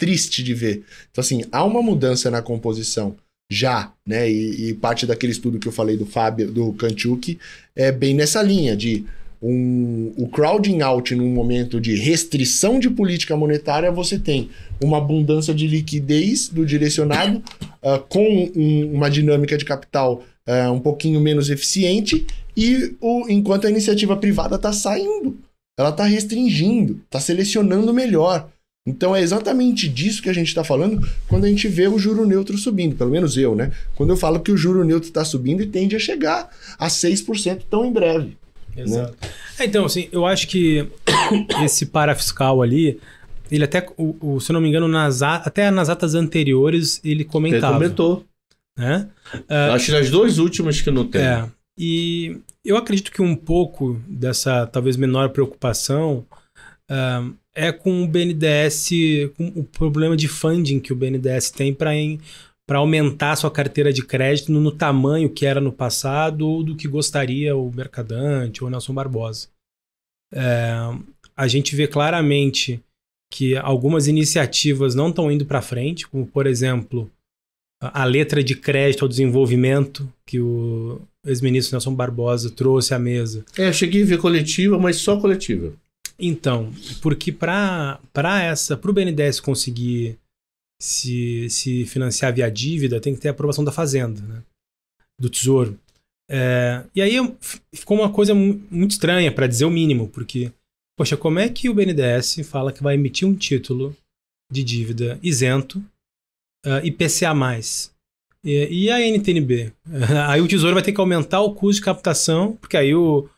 triste de ver. Então, assim, há uma mudança na composição já, né? E, e, parte daquele estudo que eu falei do Fábio, do Kantchuk, é bem nessa linha de um, o crowding out num momento de restrição de política monetária, você tem uma abundância de liquidez do direcionado uh, com um, uma dinâmica de capital uh, um pouquinho menos eficiente e o, enquanto a iniciativa privada está saindo, ela está restringindo, está selecionando melhor. Então é exatamente disso que a gente está falando quando a gente vê o juro neutro subindo, pelo menos eu, né? Quando eu falo que o juro neutro está subindo e tende a chegar a 6% tão em breve. Né? Exato. Né? então, assim, eu acho que esse parafiscal ali, ele até, o, o, se eu não me engano, nas a, até nas atas anteriores ele comentava. Ele comentou. Né? Uh, acho que nas duas últimas que não tem. É, e eu acredito que um pouco dessa talvez menor preocupação... Uh, é com o BNDES, com o problema de funding que o BNDES tem para para aumentar sua carteira de crédito no, no, tamanho que era no passado ou do que gostaria o Mercadante ou o Nelson Barbosa. É, a gente vê claramente que algumas iniciativas não estão indo para frente, como, por exemplo, a, a letra de crédito ao desenvolvimento que o ex-ministro Nelson Barbosa trouxe à mesa. É, cheguei a ver coletiva, mas só coletiva. Então, porque para essa, para o BNDES conseguir se, se financiar via dívida, tem que ter a aprovação da Fazenda, né? do Tesouro. É, e aí ficou uma coisa muito estranha, para dizer o mínimo, porque, poxa, como é que o BNDES fala que vai emitir um título de dívida isento uh, ah, IPCA+, e, e a NTNB? aí o Tesouro vai ter que aumentar o custo de captação, porque aí o,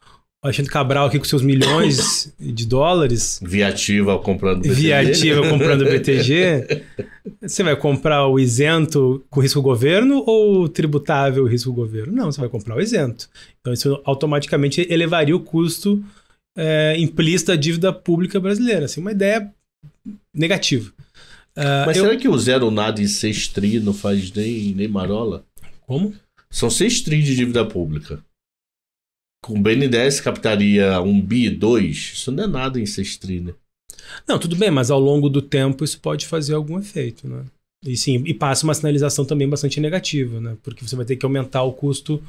Alexandre Cabral aqui com seus milhões de dólares. Viativa comprando BTG. Viativa ativa comprando BTG. Você vai comprar o isento com risco governo ou tributável risco governo? Não, você vai comprar o isento. Então, isso automaticamente elevaria o custo é, implícito da dívida pública brasileira. Assim, uma ideia negativa. Uh, Mas eu... será que o zero nada em seis tri não faz nem, nem marola? Como? São seis tri de dívida pública com o BNDES captaria um bi, 2 isso não é nada em sextri, né? Não, tudo bem, mas ao longo do tempo isso pode fazer algum efeito, né? E sim, e passa uma sinalização também bastante negativa, né? Porque você vai ter que aumentar o custo,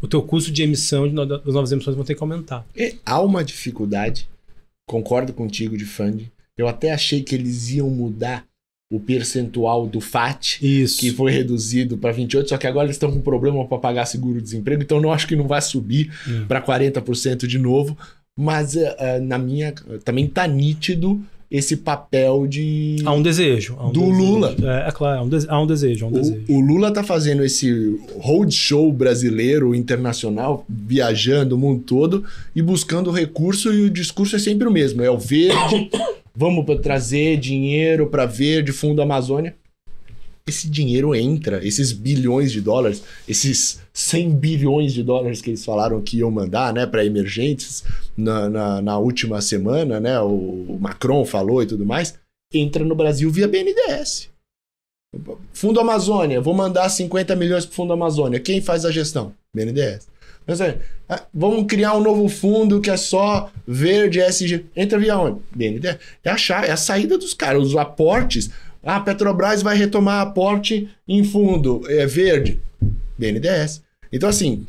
o teu custo de emissão de no, das novas emissões vão ter que aumentar. E é, há uma dificuldade, concordo contigo de funding. Eu até achei que eles iam mudar o percentual do FAT, Isso. que foi reduzido para 28, só que agora eles estão com problema para pagar seguro-desemprego, então não acho que não vai subir hum. para 40% de novo, mas uh, na minha também tá nítido esse papel de há um desejo há um do desejo. Lula é, é claro há um, de... há um desejo, há um o, desejo. o Lula tá fazendo esse roadshow brasileiro internacional viajando o mundo todo e buscando recurso e o discurso é sempre o mesmo é o verde vamos trazer dinheiro para ver de fundo Amazônia. Esse dinheiro entra, esses bilhões de dólares, esses 100 bilhões de dólares que eles falaram que iam mandar né, para emergentes na, na, na, última semana, né, o Macron falou e tudo mais, entra no Brasil via BNDES. Fundo Amazônia, vou mandar 50 milhões para o Fundo Amazônia. Quem faz a gestão? BNDES. Ah, vamos criar um novo fundo que é só verde, SG. Entra via onde? BNDES. É a, chave, é a saída dos caras, os aportes. a ah, Petrobras vai retomar aporte em fundo é verde. BNDES. É então, assim,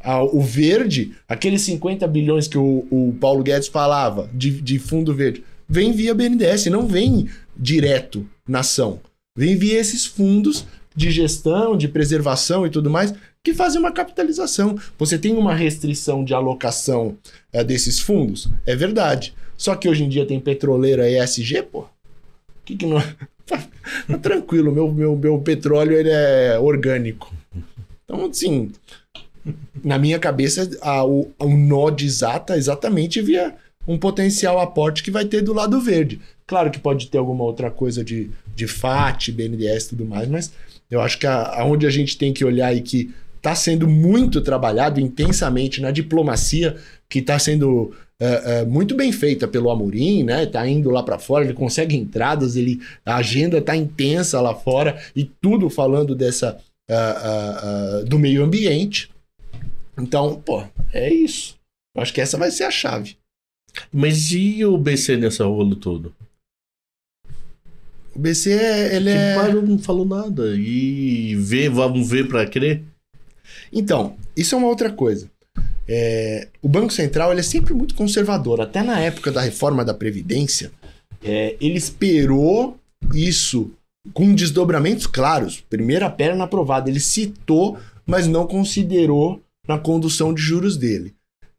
a, o verde, aqueles 50 bilhões que o, o Paulo Guedes falava de, de fundo verde, vem via BNDES, não vem direto na ação. Vem via esses fundos de gestão, de preservação e tudo mais, que fazem uma capitalização. Você tem uma restrição de alocação é, desses fundos? É verdade. Só que hoje em dia tem petroleira ESG, pô. Que que não... É? tá, tá tranquilo, meu, meu, meu petróleo ele é orgânico. Então, assim, na minha cabeça, a, o, o nó desata exatamente via um potencial aporte que vai ter do lado verde. Claro que pode ter alguma outra coisa de, de FAT, BNDES e tudo mais, mas eu acho que aonde a, gente tem que olhar e que está sendo muito trabalhado intensamente na diplomacia, que está sendo é, é, muito bem feita pelo Amorim, né? Tá indo lá para fora, ele consegue entradas, ele a agenda tá intensa lá fora e tudo falando dessa uh, uh, uh, do meio ambiente. Então, pô, é isso. Acho que essa vai ser a chave. Mas e o BC nessa rolo todo? O BC, é, ele que é. O não falou nada. E vê, vamos ver para crer. Então, isso é uma outra coisa. É, o Banco Central ele é sempre muito conservador. Até na época da reforma da Previdência, é, ele esperou isso com desdobramentos claros. Primeira perna aprovada. Ele citou, mas não considerou na condução de juros dele.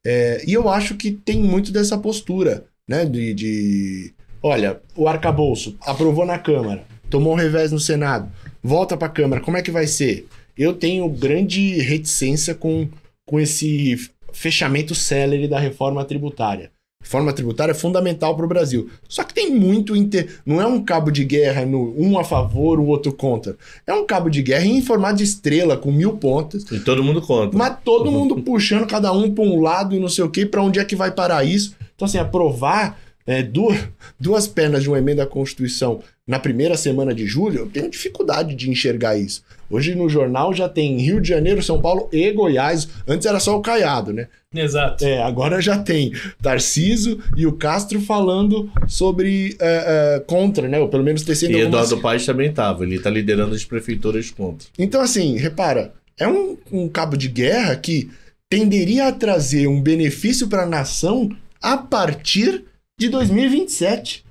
É, e eu acho que tem muito dessa postura, né? De, de olha, o arcabouço aprovou na Câmara, tomou um revés no Senado, volta para a Câmara, como é que vai ser? eu tenho grande reticência com, com esse fechamento celere da reforma tributária. Reforma tributária é fundamental para o Brasil. Só que tem muito. Inter... Não é um cabo de guerra no um a favor, o outro contra. É um cabo de guerra em formato de estrela, com mil pontas. E todo mundo contra. Mas todo mundo puxando cada um para um lado e não sei o quê, para onde é que vai parar isso. Então, assim, aprovar é, duas, duas pernas de uma emenda à Constituição na primeira semana de julho, eu tenho dificuldade de enxergar isso. Hoje no jornal já tem Rio de Janeiro, São Paulo e Goiás. Antes era só o Caiado, né? Exato. É, agora já tem Tarciso e o Castro falando sobre uh, uh, contra, né? Ou pelo menos tecendo E algumas... Eduardo Paes também estava, ele está liderando as prefeituras contra. Então, assim, repara, é um, um cabo de guerra que tenderia a trazer um benefício para a nação a partir de 2027.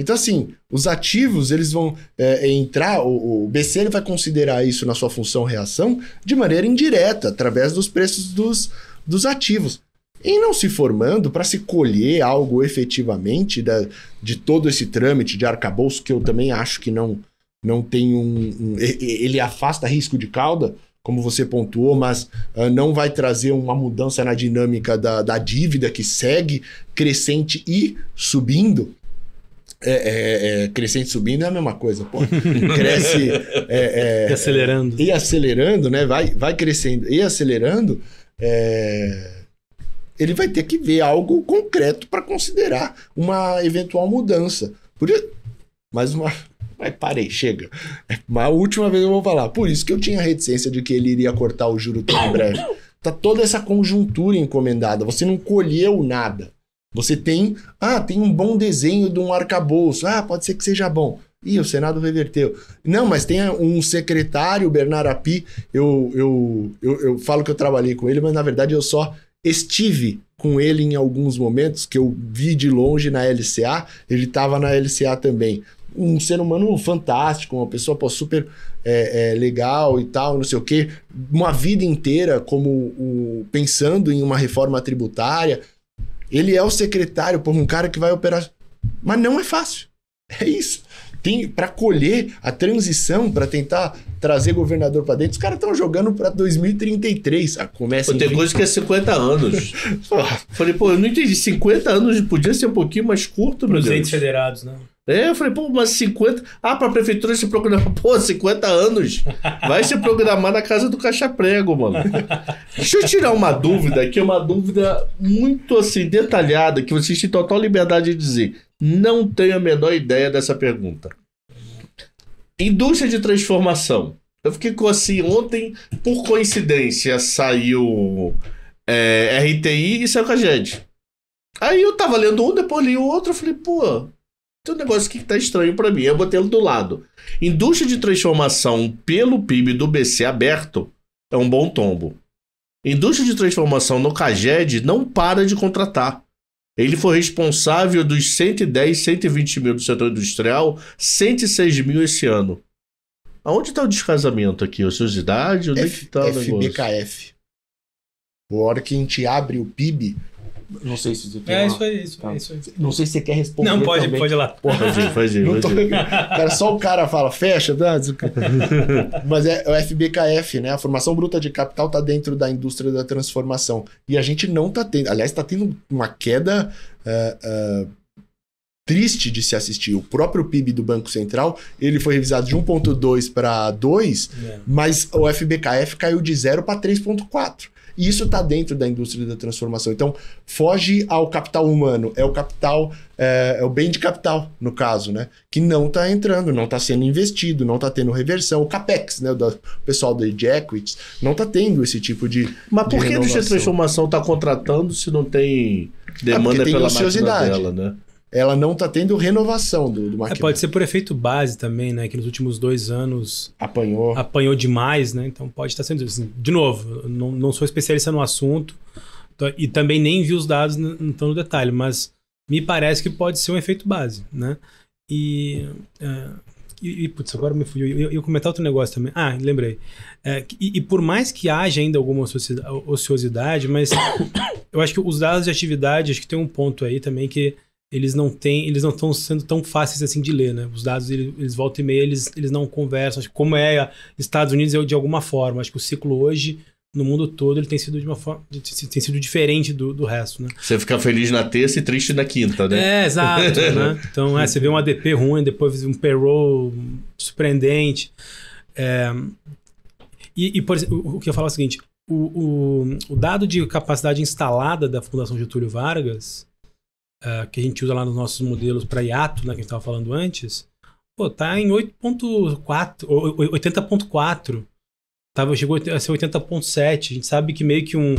Então, assim, os ativos, eles vão é, entrar, o, o, BC ele vai considerar isso na sua função reação de maneira indireta, através dos preços dos, dos ativos. E não se formando para se colher algo efetivamente da, de todo esse trâmite de arcabouço, que eu também acho que não, não tem um, um Ele afasta risco de cauda, como você pontuou, mas uh, não vai trazer uma mudança na dinâmica da, da dívida que segue crescente e subindo é, é, é, crescente subindo é a mesma coisa, pô. Cresce. É, é, e acelerando. E acelerando, né? Vai, vai crescendo e acelerando. É, ele vai ter que ver algo concreto para considerar uma eventual mudança. Por isso, mais uma. Mas parei, chega. É a última vez eu vou falar. Por isso que eu tinha reticência de que ele iria cortar o juro tão breve. Tá toda essa conjuntura encomendada. Você não colheu nada. Você tem, ah, tem um bom desenho de um arcabouço, ah, pode ser que seja bom. Ih, o Senado reverteu. Não, mas tem um secretário, Bernardo Api, eu, eu, eu, eu falo que eu trabalhei com ele, mas na verdade eu só estive com ele em alguns momentos, que eu vi de longe na LCA, ele estava na LCA também. Um ser humano fantástico, uma pessoa pô, super é, é, legal e tal, não sei o quê. Uma vida inteira como o, pensando em uma reforma tributária, ele é o secretário, por um cara que vai operar. Mas não é fácil. É isso. Tem para colher a transição, para tentar trazer governador para dentro. Os caras estão jogando para 2033. a começa tem coisa que é 50 anos. Falei, pô, eu não entendi. 50 anos podia ser um pouquinho mais curto, meu Os entes federados, né? É, eu falei, pô, mas 50. Ah, pra prefeitura se programar. Pô, 50 anos. Vai se programar na casa do Caixa Prego, mano. Deixa eu tirar uma dúvida, que é uma dúvida muito assim, detalhada, que vocês têm total liberdade de dizer. Não tenho a menor ideia dessa pergunta. Indústria de transformação. Eu fiquei com assim, ontem, por coincidência, saiu é, RTI e saiu com a gente. Aí eu tava lendo um, depois li o outro, eu falei, pô, tem um negócio que tá estranho para mim, eu botei ele do lado. Indústria de transformação pelo PIB do BC aberto é um bom tombo. Indústria de transformação no Caged não para de contratar. Ele foi responsável dos 110, 120 mil do setor industrial, 106 mil esse ano. Aonde está o descasamento aqui? Ociosidade? Onde F, é que está o negócio? FBKF. A hora que a gente abre o PIB, não sei se você É, isso aí, isso, tá. isso aí. Não sei se você quer responder. Não, pode, também. pode ir lá. Porra, pode ir, pode ir. Pode tô... cara, só o cara fala, fecha, Mas é, é o FBKF, né? A formação bruta de capital está dentro da indústria da transformação. E a gente não está tendo. Aliás, está tendo uma queda. Uh, uh, triste de se assistir. O próprio PIB do Banco Central, ele foi revisado de 1.2 para 2, é. mas o FBKF caiu de 0 para 3.4. E isso está dentro da indústria da transformação. Então, foge ao capital humano, é o capital, é, é o bem de capital, no caso, né? Que não está entrando, não está sendo investido, não está tendo reversão. O CapEx, né? O pessoal da Equities, não está tendo esse tipo de. Mas por de que a indústria da transformação está contratando se não tem ah, demanda é tem pela máquina dela, né? ela não está tendo renovação do, do É, pode ser por efeito base também, né? Que nos últimos dois anos apanhou, apanhou demais, né? Então pode estar sendo assim. De novo, não, não sou especialista no assunto tá? e também nem vi os dados tão no detalhe, mas me parece que pode ser um efeito base, né? E, é, e, putz, agora me fui Eu ia comentar outro negócio também. Ah, lembrei. É, e, e, por mais que haja ainda alguma ociosidade, mas eu acho que os dados de atividade, acho que tem um ponto aí também que eles não têm, eles não estão sendo tão fáceis assim de ler, né? Os dados eles, eles volta e meia, eles, eles não conversam. Como é Estados Unidos é de alguma forma. Acho que o ciclo hoje no mundo todo ele tem sido de uma forma tem sido diferente do, do resto, né? Você fica feliz na terça e triste na quinta, né? É, exato, né? Então, é, você vê um ADP ruim, depois um payroll surpreendente. É, e, e, por exemplo, o que eu falo é o seguinte, o, o, o dado de capacidade instalada da Fundação Getúlio Vargas, uh, que a gente usa lá nos nossos modelos para hiato, né, que a gente estava falando antes, pô, tá em 8.4, 80.4, tava, chegou a ser 80.7. A gente sabe que meio que um,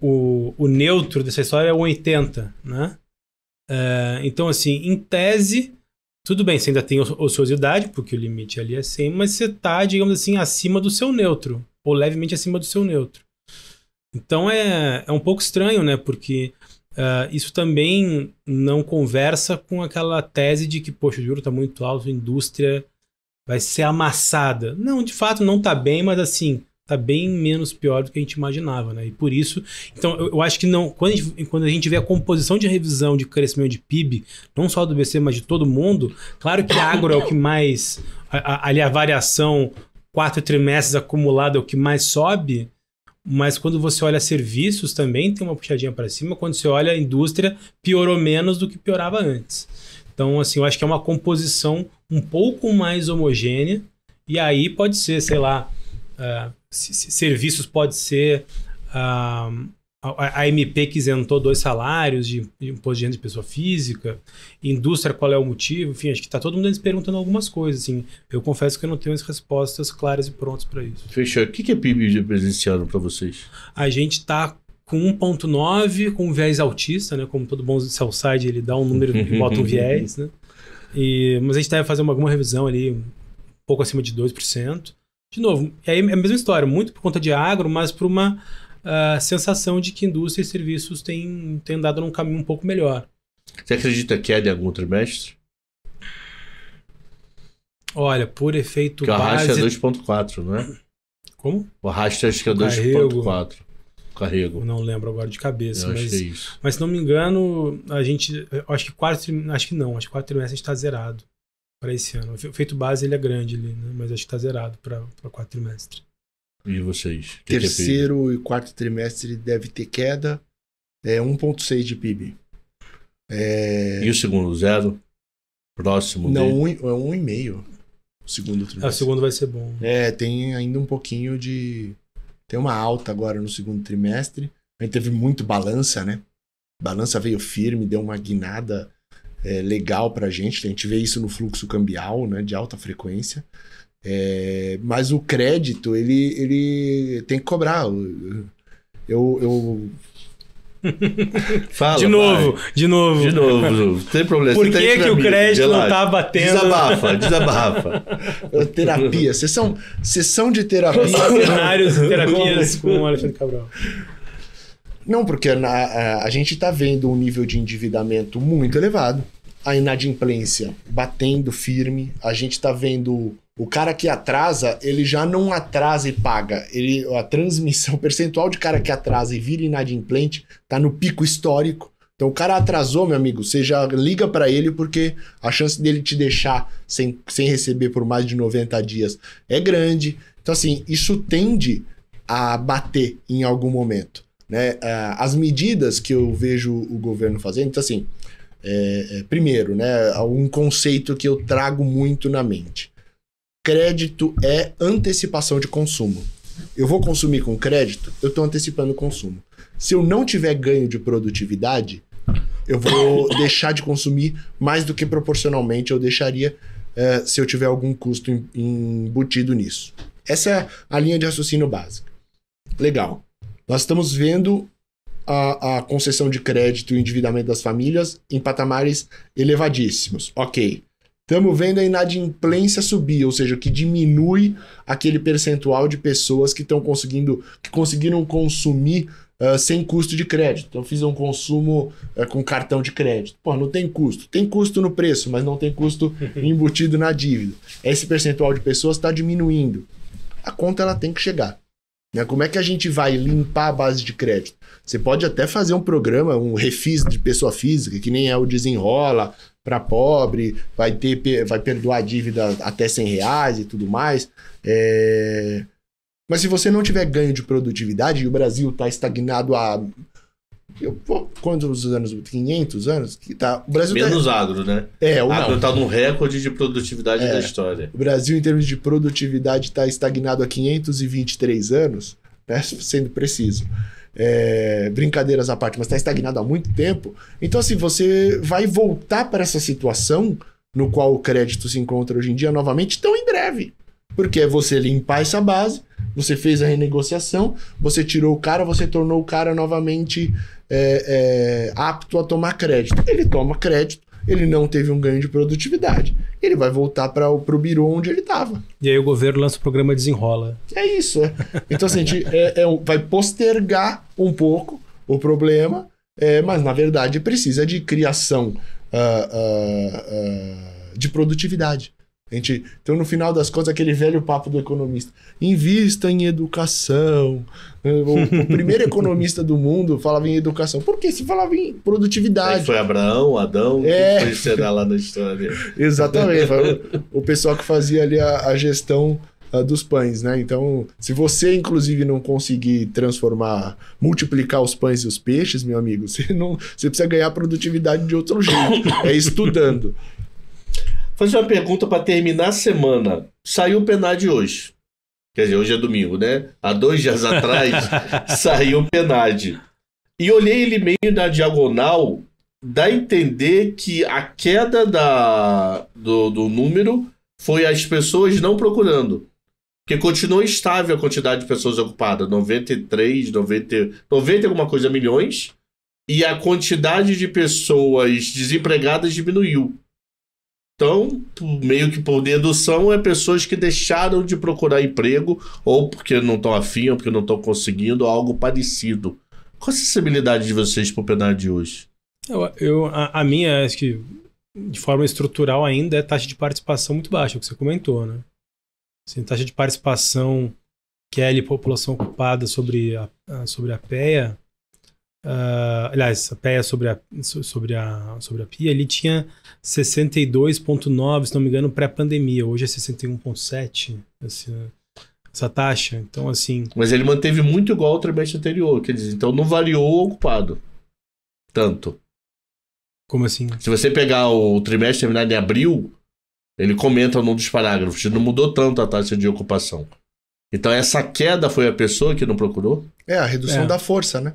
o, o neutro dessa história é o 80, né? Uh, então, assim, em tese, tudo bem, você ainda tem ociosidade, porque o limite ali é 100, mas você está, digamos assim, acima do seu neutro, ou levemente acima do seu neutro. Então é, é um pouco estranho, né? Porque Uh, isso também não conversa com aquela tese de que, poxa, o juro está muito alto, a indústria vai ser amassada. Não, de fato não está bem, mas assim, está bem menos pior do que a gente imaginava, né? E por isso, então eu, eu acho que não, quando a, gente, quando a gente vê a composição de revisão de crescimento de PIB, não só do BC, mas de todo mundo, claro que agro é o que mais, a, a, ali a variação quatro trimestres acumulada é o que mais sobe, mas quando você olha serviços também tem uma puxadinha para cima, quando você olha a indústria piorou menos do que piorava antes. Então, assim, eu acho que é uma composição um pouco mais homogênea e aí pode ser, sei lá, uh, serviços pode ser uh, a, a MP que isentou dois salários de, imposto de renda de pessoa física, indústria, qual é o motivo, enfim, acho que está todo mundo se perguntando algumas coisas, assim. Eu confesso que eu não tenho as respostas claras e prontas para isso. Fechou. O que é PIB presencial para vocês? A gente está com 1.9, com viés altista, né? Como todo bom Southside, ele dá um número e bota um viés, né? E, mas a gente deve fazer uma, alguma revisão ali, um pouco acima de 2%. De novo, é a mesma história, muito por conta de agro, mas por uma a sensação de que indústria e serviços têm, têm andado num caminho um pouco melhor. Você acredita que é de algum trimestre? Olha, por efeito que é base... Que o arrasto é 2.4, não é? Como? O arrasto acho que é 2.4. Carrego. Não lembro agora de cabeça. mas, isso. mas se não me engano, a gente... Acho que quatro Acho que não. Acho que quatro trimestres a gente está zerado para esse ano. O efeito base ele é grande, ali, né? mas acho que está zerado para quatro trimestre. E vocês? Que Terceiro que é e quarto trimestre deve ter queda, é 1,6 de PIB. É... E o segundo, zero? Próximo Não, Um, é um e meio. O segundo trimestre. o ah, segundo vai ser bom. É, tem ainda um pouquinho de. Tem uma alta agora no segundo trimestre. A gente teve muito balança, né? Balança veio firme, deu uma guinada é, legal pra gente. A gente vê isso no fluxo cambial, né? De alta frequência. É, mas o crédito, ele, ele tem que cobrar. Eu. eu... Fala, de novo, de novo. De novo, tem problema. Por tá que, que, o crédito não tá batendo? Desabafa, desabafa. terapia, sessão, sessão de terapia. Cenários e terapias com o Alexandre Cabral. Não, porque na, a, a, gente tá vendo um nível de endividamento muito elevado, a inadimplência batendo firme, a gente tá vendo o cara que atrasa, ele já não atrasa e paga. Ele, a transmissão, o percentual de cara que atrasa e vira inadimplente tá no pico histórico. Então o cara atrasou, meu amigo, você já liga para ele porque a chance dele te deixar sem, sem receber por mais de 90 dias é grande. Então assim, isso tende a bater em algum momento. Né? Ah, as medidas que eu vejo o governo fazendo, então assim, é, é primeiro, né, um conceito que eu trago muito na mente Crédito é antecipação de consumo. Eu vou consumir com crédito, eu estou antecipando o consumo. Se eu não tiver ganho de produtividade, eu vou deixar de consumir mais do que proporcionalmente eu deixaria eh, se eu tiver algum custo embutido nisso. Essa é a linha de raciocínio básica. Legal. Nós estamos vendo a, a concessão de crédito e o endividamento das famílias em patamares elevadíssimos. Ok. Estamos vendo a inadimplência subir, ou seja, que diminui aquele percentual de pessoas que estão conseguindo, que conseguiram consumir uh, sem custo de crédito. Então fiz um consumo uh, com cartão de crédito. Pô, não tem custo. Tem custo no preço, mas não tem custo embutido na dívida. Esse percentual de pessoas está diminuindo. A conta ela tem que chegar. Né? Como é que a gente vai limpar a base de crédito? Você pode até fazer um programa, um refis de pessoa física, que nem é o Desenrola, para pobre, vai ter vai perdoar dívida até 100 reais e tudo mais. É... Mas se você não tiver ganho de produtividade, e o Brasil está estagnado há. Eu, quantos anos? 500 anos? Que tá, o Brasil tá Menos tá... agro, né? É, o agro está no recorde de produtividade é, da história. O Brasil, em termos de produtividade, está estagnado há 523 anos, né? sendo preciso é, brincadeiras à parte, mas está estagnado há muito tempo. Então, assim, você vai voltar para essa situação no qual o crédito se encontra hoje em dia novamente tão em breve. Porque é você limpar essa base, você fez a renegociação, você tirou o cara, você tornou o cara novamente é, é, apto a tomar crédito. Ele toma crédito, ele não teve um ganho de produtividade. Ele vai voltar para o birô onde ele estava. E aí o governo lança o programa Desenrola. É isso. É. Então, assim, a gente é, é, vai postergar um pouco o problema, é, mas na verdade precisa de criação uh, uh, uh, de produtividade gente, então, no final das contas, aquele velho papo do economista. Invista em educação. Né? O, o primeiro economista do mundo falava em educação. Por quê? Se falava em produtividade. Aí foi Abraão, Adão, é. que foi lá na história. Exatamente. O, o, pessoal que fazia ali a, a gestão dos pães, né? Então, se você, inclusive, não conseguir transformar, multiplicar os pães e os peixes, meu amigo, você, não, você precisa ganhar produtividade de outro jeito. É estudando. Fazer uma pergunta para terminar a semana. Saiu o PNAD hoje. Quer dizer, hoje é domingo, né? Há dois dias atrás saiu o PNAD. E olhei ele meio na diagonal, dá a entender que a queda da, do, do número foi as pessoas não procurando. Porque continuou estável a quantidade de pessoas ocupadas, 93, 90, 90 alguma coisa milhões, e a quantidade de pessoas desempregadas diminuiu. Então, meio que por dedução, é pessoas que deixaram de procurar emprego, ou porque não estão afim, ou porque não estão conseguindo, algo parecido. Qual a sensibilidade de vocês para o penal de hoje? Eu, eu a, a, minha, acho que de forma estrutural ainda, é taxa de participação muito baixa, o que você comentou, né? Assim, taxa de participação que é a população ocupada sobre a, sobre a PEA, Uh, aliás, a PEA sobre a, sobre a, sobre a PIA, ele tinha 62,9, se não me engano, pré-pandemia. Hoje é 61,7 essa, essa taxa. Então, assim. Mas ele manteve muito igual ao trimestre anterior, quer dizer, então não variou o ocupado tanto. Como assim? Se você pegar o trimestre terminado em abril, ele comenta num dos parágrafos: não mudou tanto a taxa de ocupação. Então, essa queda foi a pessoa que não procurou? É, a redução é. da força, né?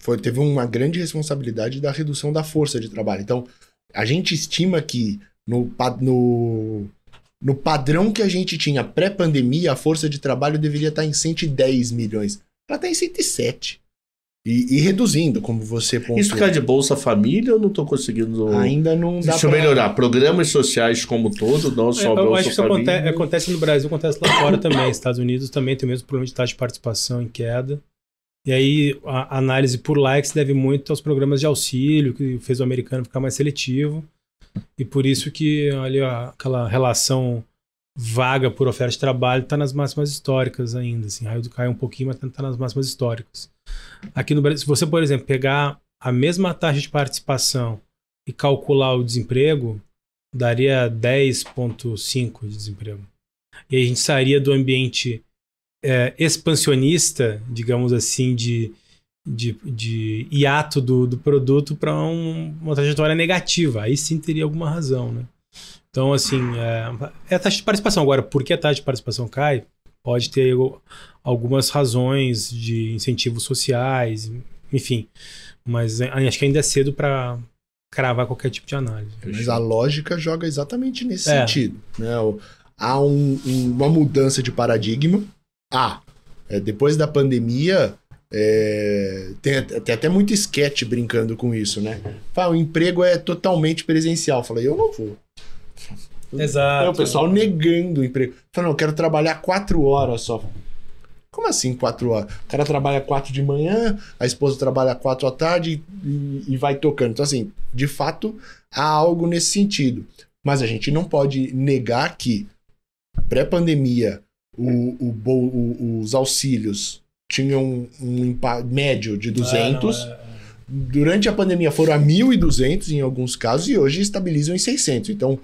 foi, teve uma grande responsabilidade da redução da força de trabalho. Então, a gente estima que no, no, no padrão que a gente tinha pré-pandemia, a força de trabalho deveria estar em 110 milhões. Ela está em 107. E, e, reduzindo, como você pontuou. Isso que é de Bolsa Família, ou não estou conseguindo. Ainda não dá. Deixa eu pra... melhorar. Programas sociais como todo, não só é, eu Bolsa acho que isso acontece no Brasil, acontece lá fora também. Estados Unidos também tem o mesmo problema de taxa de participação em queda. E aí a análise por likes deve muito aos programas de auxílio, que fez o americano ficar mais seletivo. E por isso que ali aquela relação vaga por oferta de trabalho está nas máximas históricas ainda. Assim, caiu é um pouquinho, mas está nas máximas históricas. Aqui no Brasil, se você, por exemplo, pegar a mesma taxa de participação e calcular o desemprego, daria 10,5 de desemprego. E aí a gente sairia do ambiente é, expansionista, digamos assim, de, de, de hiato do, do produto para um, uma trajetória negativa. Aí sim teria alguma razão, né? Então, assim, é, é, a taxa de participação. Agora, por que a taxa de participação cai? Pode ter algumas razões de incentivos sociais, enfim. Mas é, acho que ainda é cedo para cravar qualquer tipo de análise. Mas a lógica joga exatamente nesse é. sentido. Né? Há um, uma mudança de paradigma ah, é, depois da pandemia, é, tem, tem, até muito sketch brincando com isso, né? Fala, o emprego é totalmente presencial. Fala, eu não vou. Exato. É o pessoal negando o emprego. Fala, não, eu quero trabalhar quatro horas só. Como assim quatro horas? O cara trabalha quatro de manhã, a esposa trabalha quatro à tarde e, e vai tocando. Então, assim, de fato, há algo nesse sentido. Mas a gente não pode negar que pré-pandemia o, o, o, os auxílios tinham um, médio de 200. Ah, é, não, é, é... Durante a pandemia foram a 1.200 em alguns casos e hoje estabilizam em 600. Então,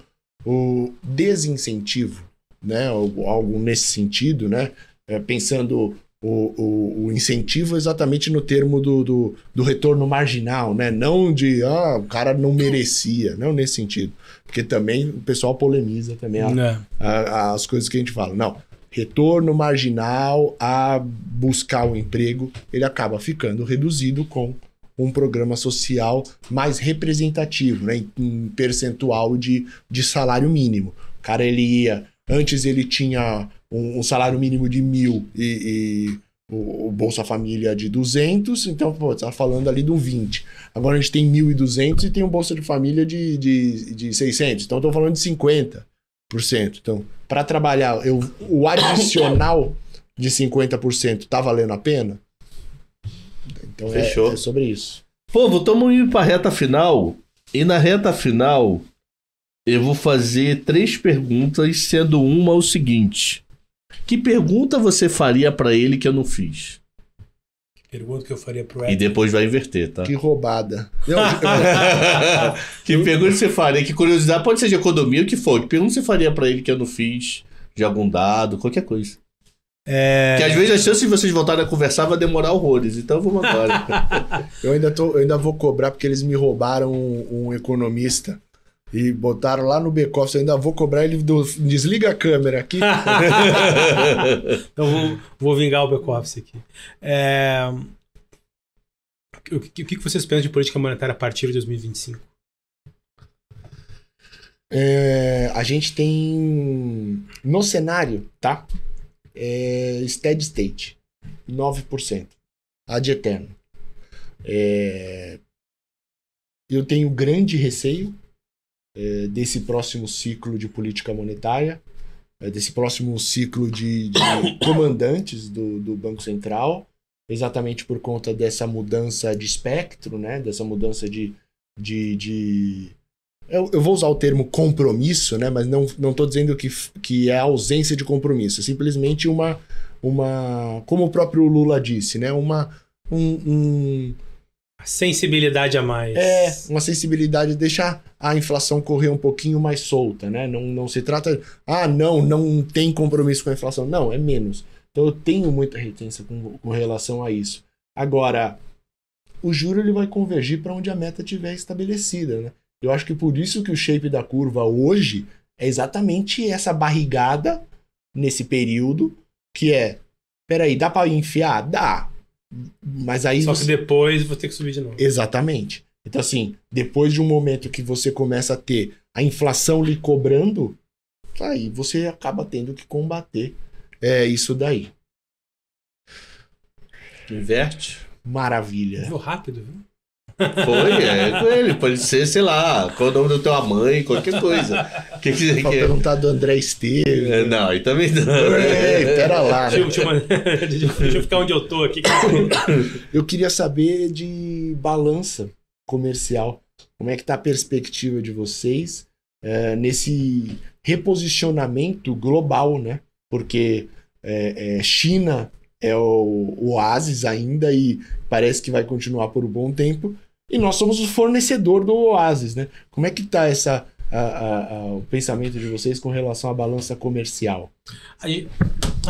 o desincentivo, né, algo nesse sentido, né, é, pensando o, o, o, incentivo exatamente no termo do, do, do, retorno marginal, né? Não de ah, o cara não merecia, não nesse sentido. Porque também o pessoal polemiza também a, é. a, a, as coisas que a gente fala. Não, retorno marginal a buscar o um emprego, ele acaba ficando reduzido com um programa social mais representativo, né, em, percentual de, de salário mínimo. O cara ele ia, antes ele tinha um, um salário mínimo de mil e, e o, o, Bolsa Família de 200, então pô, tá falando ali do 20. Agora a gente tem 1.200 e tem um Bolsa de Família de, de, de 600, então estou falando de 50%. Então para trabalhar, eu, o adicional de 50% tá valendo a pena? Então é, Fechou. É, é sobre isso. Povo, estamos indo para a reta final. E na reta final, eu vou fazer três perguntas, sendo uma o seguinte: Que pergunta você faria para ele que eu não fiz? Pergunta que eu faria pro Edson. E depois vai inverter, tá? Que roubada. Eu, eu... que pergunta você faria? Que curiosidade pode ser de economia, o que for. Que pergunta você faria para ele que eu não fiz, de algum dado, qualquer coisa. É... Que às vezes a chance de vocês voltarem a conversar vai demorar horrores, então vamos agora. eu, ainda tô, eu ainda vou cobrar porque eles me roubaram um, um economista e botaram lá no back ainda vou cobrar ele, do, desliga a câmera aqui. então vou, vou, vingar o back aqui. É... O, que, o que vocês pensam de política monetária a partir de 2025? É, a gente tem no cenário, tá? É, steady state, 9%. Ad eterno. É, eu tenho grande receio eh, desse próximo ciclo de política monetária, eh, desse próximo ciclo de, de comandantes do, do Banco Central, exatamente por conta dessa mudança de espectro, né? dessa mudança de. de, de... Eu, eu vou usar o termo compromisso, né? mas não estou dizendo que, que é ausência de compromisso, é simplesmente uma, uma. Como o próprio Lula disse, né? uma, um, um Sensibilidade a mais. É, uma sensibilidade, deixar a inflação correr um pouquinho mais solta, né? Não, não se trata, ah, não, não tem compromisso com a inflação. Não, é menos. Então eu tenho muita retenção com, com relação a isso. Agora, o juro ele vai convergir para onde a meta tiver estabelecida, né? Eu acho que por isso que o shape da curva hoje é exatamente essa barrigada nesse período, que é, peraí, dá para enfiar? Dá. Mas aí. Só você... que depois vou ter que subir de novo. Exatamente. Então, assim, depois de um momento que você começa a ter a inflação lhe cobrando, aí você acaba tendo que combater é, isso daí. Inverte. Maravilha. Vou rápido, viu? Foi, é com ele. Pode ser, sei lá, qual é o nome da tua mãe, qualquer coisa. Que que, que... perguntar do André Esteves. É, não, aí também não. é. pera lá. Deixa, deixa, eu, deixa eu ficar onde eu tô aqui. eu queria saber de balança comercial. Como é que tá a perspectiva de vocês é, nesse reposicionamento global, né? Porque é, é, China é o oásis ainda e parece que vai continuar por um bom tempo. E nós somos o fornecedor do Oasis, né? Como é que está essa a, a, a, o pensamento de vocês com relação à balança comercial? A, gente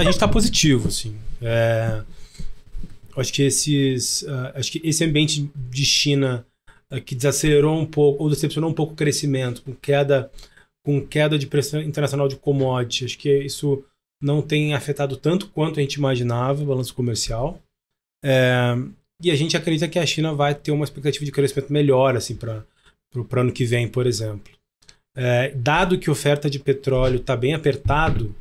está positivo, assim. É, acho que esses, uh, acho que esse ambiente de China uh, que desacelerou um pouco ou decepcionou um pouco o crescimento, com queda, com queda de preço internacional de commodities, acho que isso não tem afetado tanto quanto a gente imaginava o balanço comercial. É, e a gente acredita que a China vai ter uma expectativa de crescimento melhor assim, para o ano que vem, por exemplo. É, dado que a oferta de petróleo está bem apertado,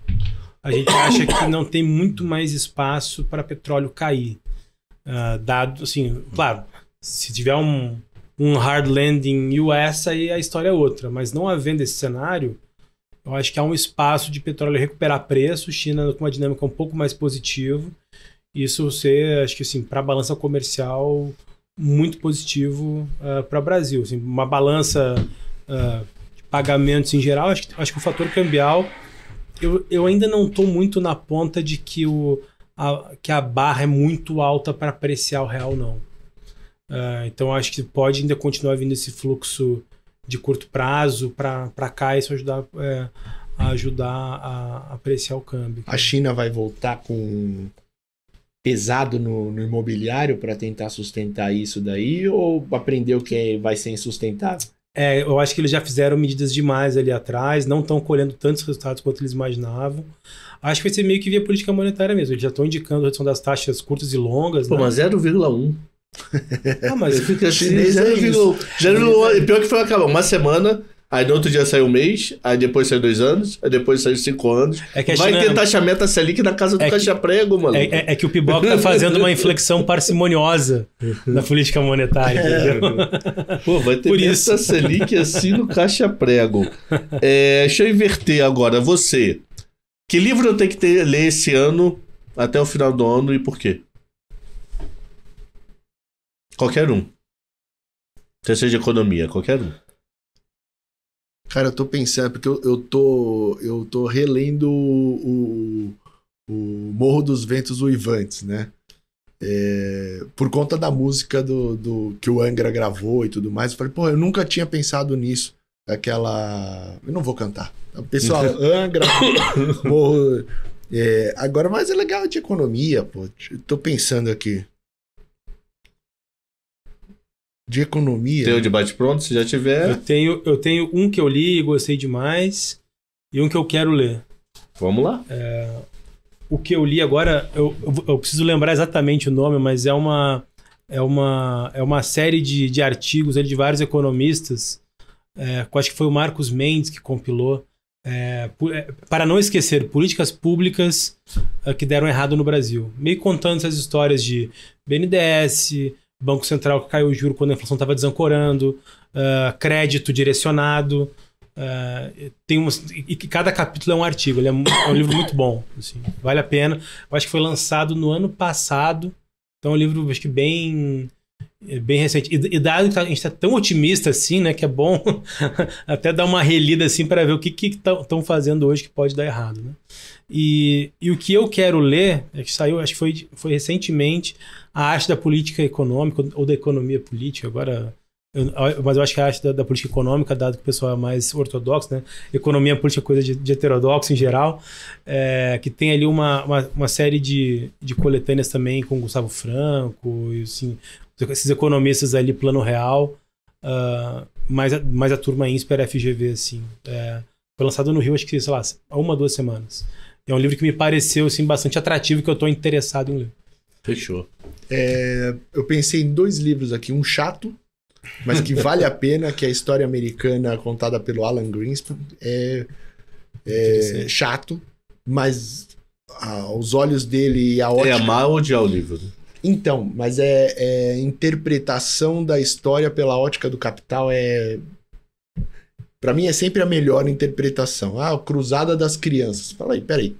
a gente acha que não tem muito mais espaço para petróleo cair. Uh, dado, assim, claro, se tiver um, um hard landing US, aí a história é outra. Mas não havendo esse cenário, eu acho que há um espaço de petróleo recuperar preço, China com uma dinâmica um pouco mais positiva, isso ser, acho que assim, para a balança comercial, muito positivo uh, ah, para o Brasil. Assim, uma balança uh, de pagamentos em geral, acho que, acho que o fator cambial, eu, eu ainda não estou muito na ponta de que, o, a, que a barra é muito alta para apreciar o real, não. Uh, então acho que pode ainda continuar vindo esse fluxo de curto prazo para cá, isso ajudar. É, ajudar a apreciar o câmbio. A China vai voltar com pesado no, no imobiliário para tentar sustentar isso daí ou aprendeu que vai ser insustentável? É, eu acho que eles já fizeram medidas demais ali atrás, não estão colhendo tantos resultados quanto eles imaginavam. Acho que vai ser meio que via política monetária mesmo. Eles já estão indicando a redução das taxas curtas e longas. Pô, né? mas 0,1. Ah, mas. Fica chinês, 0,1. É pior que foi acabar uma semana, Aí no outro dia saiu um mês, aí depois saiu dois anos, aí depois saiu cinco anos. É Vai China... ter taxa meta Selic na casa do é caixa prego, mano. É, é, é que o Piboca tá fazendo uma inflexão parcimoniosa na política monetária. É. Pô, vai ter Por meta isso. Selic assim no caixa prego. É, deixa eu inverter agora. Você, que livro eu tenho que ter, ler esse ano até o final do ano e por quê? Qualquer um. Que seja economia, qualquer um. Cara, eu tô pensando, porque eu, eu tô. Eu tô relendo o, o, Morro dos Ventos Uivantes, né? É, por conta da música do, do que o Angra gravou e tudo mais, eu falei, pô, eu nunca tinha pensado nisso. Aquela. Eu não vou cantar. Pessoal, Angra, Morro. É, agora, mas é legal de economia, pô. Tô pensando aqui de economia. Tem o né? debate pronto se já tiver. Eu tenho, eu tenho um que eu li e gostei demais, e um que eu quero ler. Vamos lá. É, o que eu li agora, eu, eu, preciso lembrar exatamente o nome, mas é uma, é uma, é uma série de, de artigos de vários economistas. É, acho que foi o Marcos Mendes que compilou. É, é para não esquecer, políticas públicas é, que deram errado no Brasil. Meio contando essas histórias de BNDES, Banco Central que caiu o juro quando a inflação estava desancorando, uh, crédito direcionado. Uh, tem um, e que cada capítulo é um artigo, ele é, é um livro muito bom, assim, vale a pena. Eu acho que foi lançado no ano passado, então é um livro acho que bem é bem recente. E, e dado que a gente está tão otimista assim, né, que é bom até dar uma relida assim para ver o que estão fazendo hoje que pode dar errado, né? E, e o que eu quero ler, é que saiu, acho que foi, foi recentemente, a arte da política econômica ou da economia política, agora. Eu, mas eu acho que a arte da, da, política econômica, dado que o pessoal é mais ortodoxo, né? Economia política é coisa de, de heterodoxo em geral, é, que tem ali uma, uma, uma, série de, de coletâneas também com Gustavo Franco, e assim, esses economistas ali, plano real, uh, ah, mais, a, mais a turma Insper FGV, assim. É, foi lançado no Rio, acho que, sei lá, há uma, duas semanas. É um livro que me pareceu, assim, bastante atrativo, que eu estou interessado em ler. Fechou. É, eu pensei em dois livros aqui, um chato, mas que vale a pena, que é a história americana contada pelo Alan Greenspan. É, é chato, mas ah, aos olhos dele é a ótica... É amar ou odiar o livro? Né? Então, mas é, é interpretação da história pela ótica do capital é para mim é sempre a melhor interpretação. Ah, Cruzada das Crianças. Fala aí, peraí.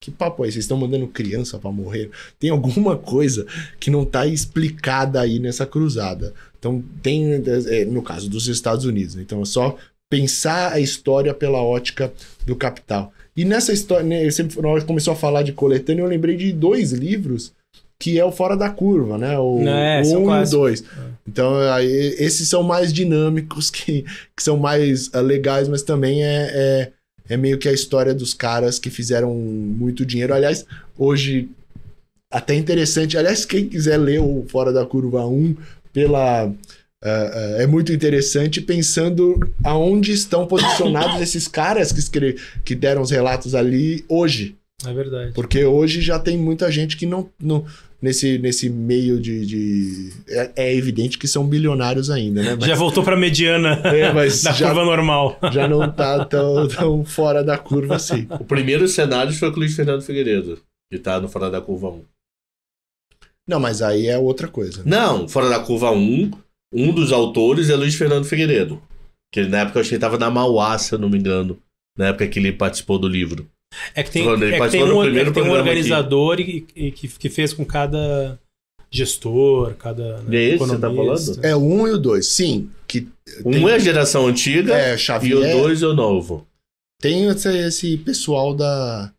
Que papo é? Vocês estão mandando criança para morrer? Tem alguma coisa que não está explicada aí nessa cruzada. Então, tem, é, no caso dos Estados Unidos, né? então é só pensar a história pela ótica do capital. E nessa história, né, sempre, na hora que começou a falar de coletânea, eu lembrei de dois livros que é o Fora da Curva, né? O 1 é, é um e o 2. É. Então, aí, esses são mais dinâmicos, que, que são mais uh, legais, mas também é, é é meio que a história dos caras que fizeram muito dinheiro. Aliás, hoje, até interessante. Aliás, quem quiser ler o Fora da Curva 1 pela. Uh, uh, é muito interessante pensando aonde estão posicionados esses caras que, escre... que deram os relatos ali hoje. É verdade. Porque hoje já tem muita gente que não, não, nesse, nesse meio de. de... É, é, evidente que são bilionários ainda, né? Mas... Já voltou para a mediana é, da já, curva normal. Já não tá tão, tão fora da curva assim. O primeiro cenário foi com o Luiz Fernando Figueiredo, que tá no Fora da Curva 1. Não, mas aí é outra coisa. Né? Não, Fora da Curva 1, um dos autores é Luiz Fernando Figueiredo. Que na época eu achei que tava na Mauá, se eu não me engano. Na época que ele participou do livro. É que tem, é que tem um, é que tem um organizador e, e, que, que fez com cada gestor, cada né, é Esse economista. Você tá falando? É o um e o dois, sim. Que um tem... é a geração antiga é, Xavier, e o é dois é o novo. Tem esse, esse pessoal da...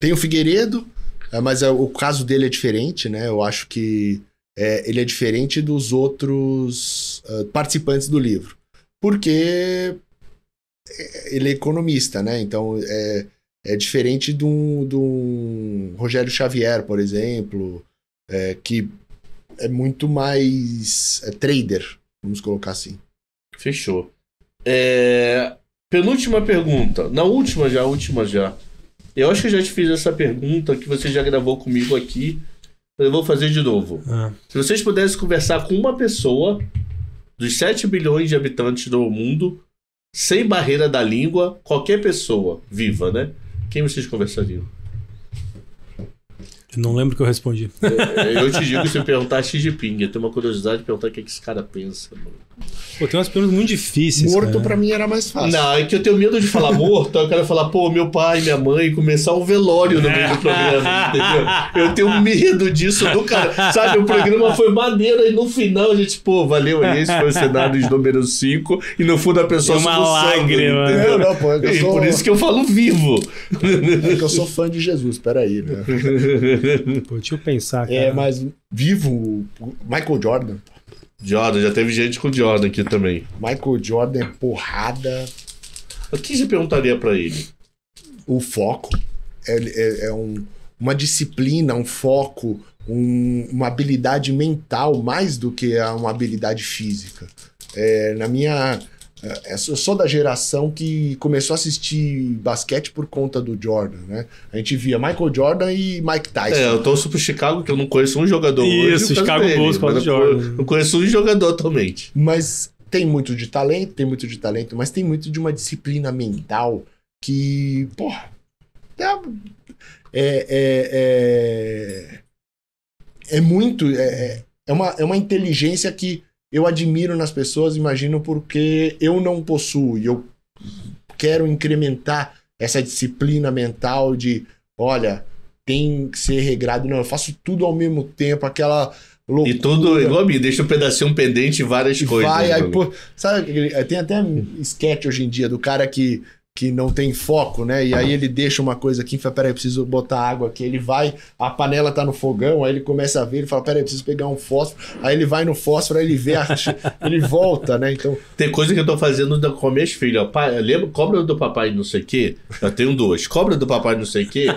Tem o Figueiredo, é, mas o caso dele é diferente, né? Eu acho que é, ele é diferente dos outros uh, participantes do livro. Porque ele é economista, né? Então, é, é diferente de um, de um Rogério Xavier, por exemplo, é, que é muito mais é, trader, vamos colocar assim. Fechou. É, penúltima pergunta. Na última já, última já. Eu acho que eu já te fiz essa pergunta que você já gravou comigo aqui. Eu vou fazer de novo. Ah. Se vocês pudessem conversar com uma pessoa dos 7 bilhões de habitantes do mundo, sem barreira da língua, qualquer pessoa viva, né? quem vocês conversariam? Eu não lembro o que eu respondi. Eu, é, é, eu te digo que se eu perguntar Xi Jinping, eu tenho uma curiosidade de perguntar o que, é que esse cara pensa, mano. Pô, tem umas perguntas muito difíceis. Morto para mim era mais fácil. Não, é que eu tenho medo de falar morto, eu quero falar, pô, meu pai, minha mãe, começar um velório no meio do programa, entendeu? Eu tenho medo disso do cara. Sabe, o programa foi maneiro e no final a gente, pô, valeu, esse foi o cenário de número 5 e no fundo a pessoa uma lágrima. entendeu? Não, pô, é que sou... Por isso que eu falo vivo. É que eu sou fã de Jesus, peraí, né? Pô, deixa eu pensar, é, cara. É, mas vivo, Michael Jordan, pô. Jordan, já teve gente com Jordan aqui também. Michael Jordan, porrada. O que você perguntaria para ele? O foco. É, é, é um, uma disciplina, um foco, um, uma habilidade mental mais do que uma habilidade física. É, na minha eu sou da geração que começou a assistir basquete por conta do Jordan, né? A gente via Michael Jordan e Mike Tyson. É, eu torço pro Chicago, que eu não conheço um jogador Isso, hoje. Chicago Bulls com o Jordan. Não conheço um jogador atualmente. Mas tem muito de talento, tem muito de talento, mas tem muito de uma disciplina mental que, porra, é, é, é, é muito, é, é, uma, é uma inteligência que eu admiro nas pessoas, imagino porque eu não possuo e eu quero incrementar essa disciplina mental de, olha, tem que ser regrado, não, eu faço tudo ao mesmo tempo, aquela loucura. E tudo igual a mim, deixa um pedacinho pendente várias e coisas. Vai, aí, pô, sabe, tem até sketch hoje em dia do cara que que não tem foco, né? E aí ele deixa uma coisa aqui, fala, peraí, preciso botar água aqui. Ele vai, a panela tá no fogão, aí ele começa a ver, ele fala, peraí, preciso pegar um fósforo. Aí ele vai no fósforo, aí ele vê, a... ele volta, né? Então... Tem coisa que eu tô fazendo com meus filhos. Pai, lembra, cobra do papai não sei o quê? Eu tenho duas. Cobra do papai não sei o quê,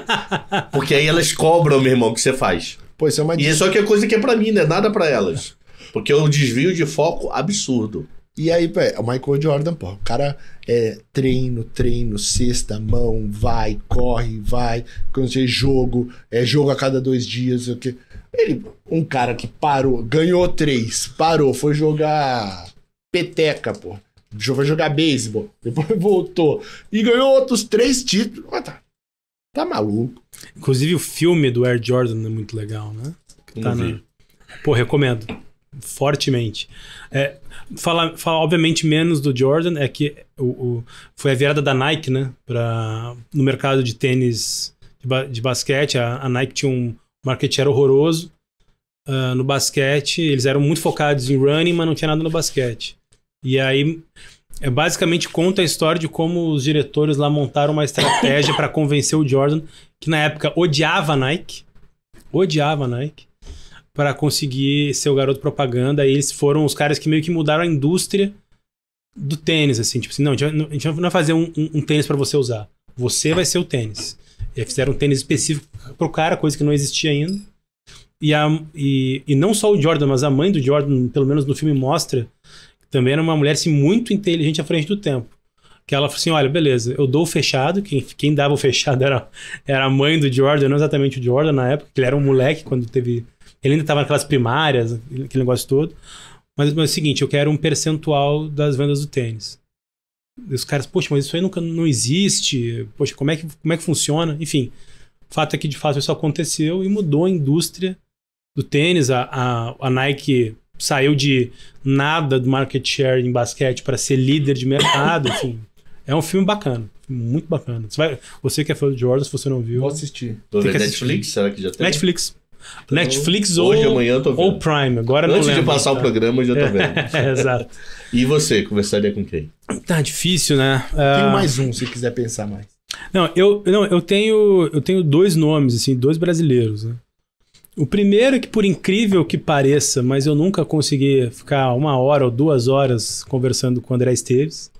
porque aí elas cobram, meu irmão, o que você faz. Pô, isso é uma... E é só que é coisa que é pra mim, né? Nada pra elas. Porque eu desvio de foco absurdo. E aí, é o Michael Jordan, pô, o cara é treino, treino, cesta, mão, vai, corre, vai, quando você jogo, é jogo a cada dois dias, o que. Ele, um cara que parou, ganhou três, parou, foi jogar peteca, pô. Foi jogar beisebol, depois voltou e ganhou outros três títulos. Ah, tá. Tá maluco. Inclusive, o filme do Air Jordan é muito legal, né? Tá na... Pô, recomendo fortemente. É, Falar, fala, obviamente, menos do Jordan, é que o, o, foi a virada da Nike, né? Pra, no mercado de tênis, de, ba, de basquete. A, a, Nike tinha um marketing horroroso uh, no basquete. Eles eram muito focados em running, mas não tinha nada no basquete. E aí, é, basicamente, conta a história de como os diretores lá montaram uma estratégia para convencer o Jordan, que na época odiava a Nike. Odiava a Nike para conseguir ser o garoto propaganda. E eles foram os caras que meio que mudaram a indústria do tênis, assim. Tipo assim, não, a gente não vai fazer um, um, um tênis para você usar. Você vai ser o tênis. E fizeram um tênis específico pro cara, coisa que não existia ainda. E, a, e, e não só o Jordan, mas a mãe do Jordan, pelo menos no filme mostra, também era uma mulher assim, muito inteligente à frente do tempo. Que ela falou assim: olha, beleza, eu dou o fechado. Quem, quem dava o fechado era, era a mãe do Jordan, não exatamente o Jordan na época, que ele era um moleque quando teve ele ainda estava naquelas primárias, aquele negócio todo. Mas, mas é o seguinte, eu quero um percentual das vendas do tênis. E os caras, poxa, mas isso aí nunca não existe. Poxa, como é que, como é que funciona? Enfim, o fato é que de fato isso aconteceu e mudou a indústria do tênis. A, a, a Nike saiu de nada do market share em basquete para ser líder de mercado. Enfim, é um filme bacana. Muito bacana. Você, vai, você que é fã do Jordan, se você não viu. Vou assistir. Tem que assistir. Netflix? Será que já tem? Netflix. Então, Netflix hoje, ou, amanhã tô vendo. ou Prime. Agora Antes não lembro, de passar tá? o então. programa, eu já tô é, vendo. É, exato. E você, conversaria com quem? Tá difícil, né? Tem ah, mais um, se quiser pensar mais. Não, eu, não, eu tenho eu tenho dois nomes, assim, dois brasileiros, né? O primeiro é que, por incrível que pareça, mas eu nunca consegui ficar uma hora ou duas horas conversando com o André Esteves,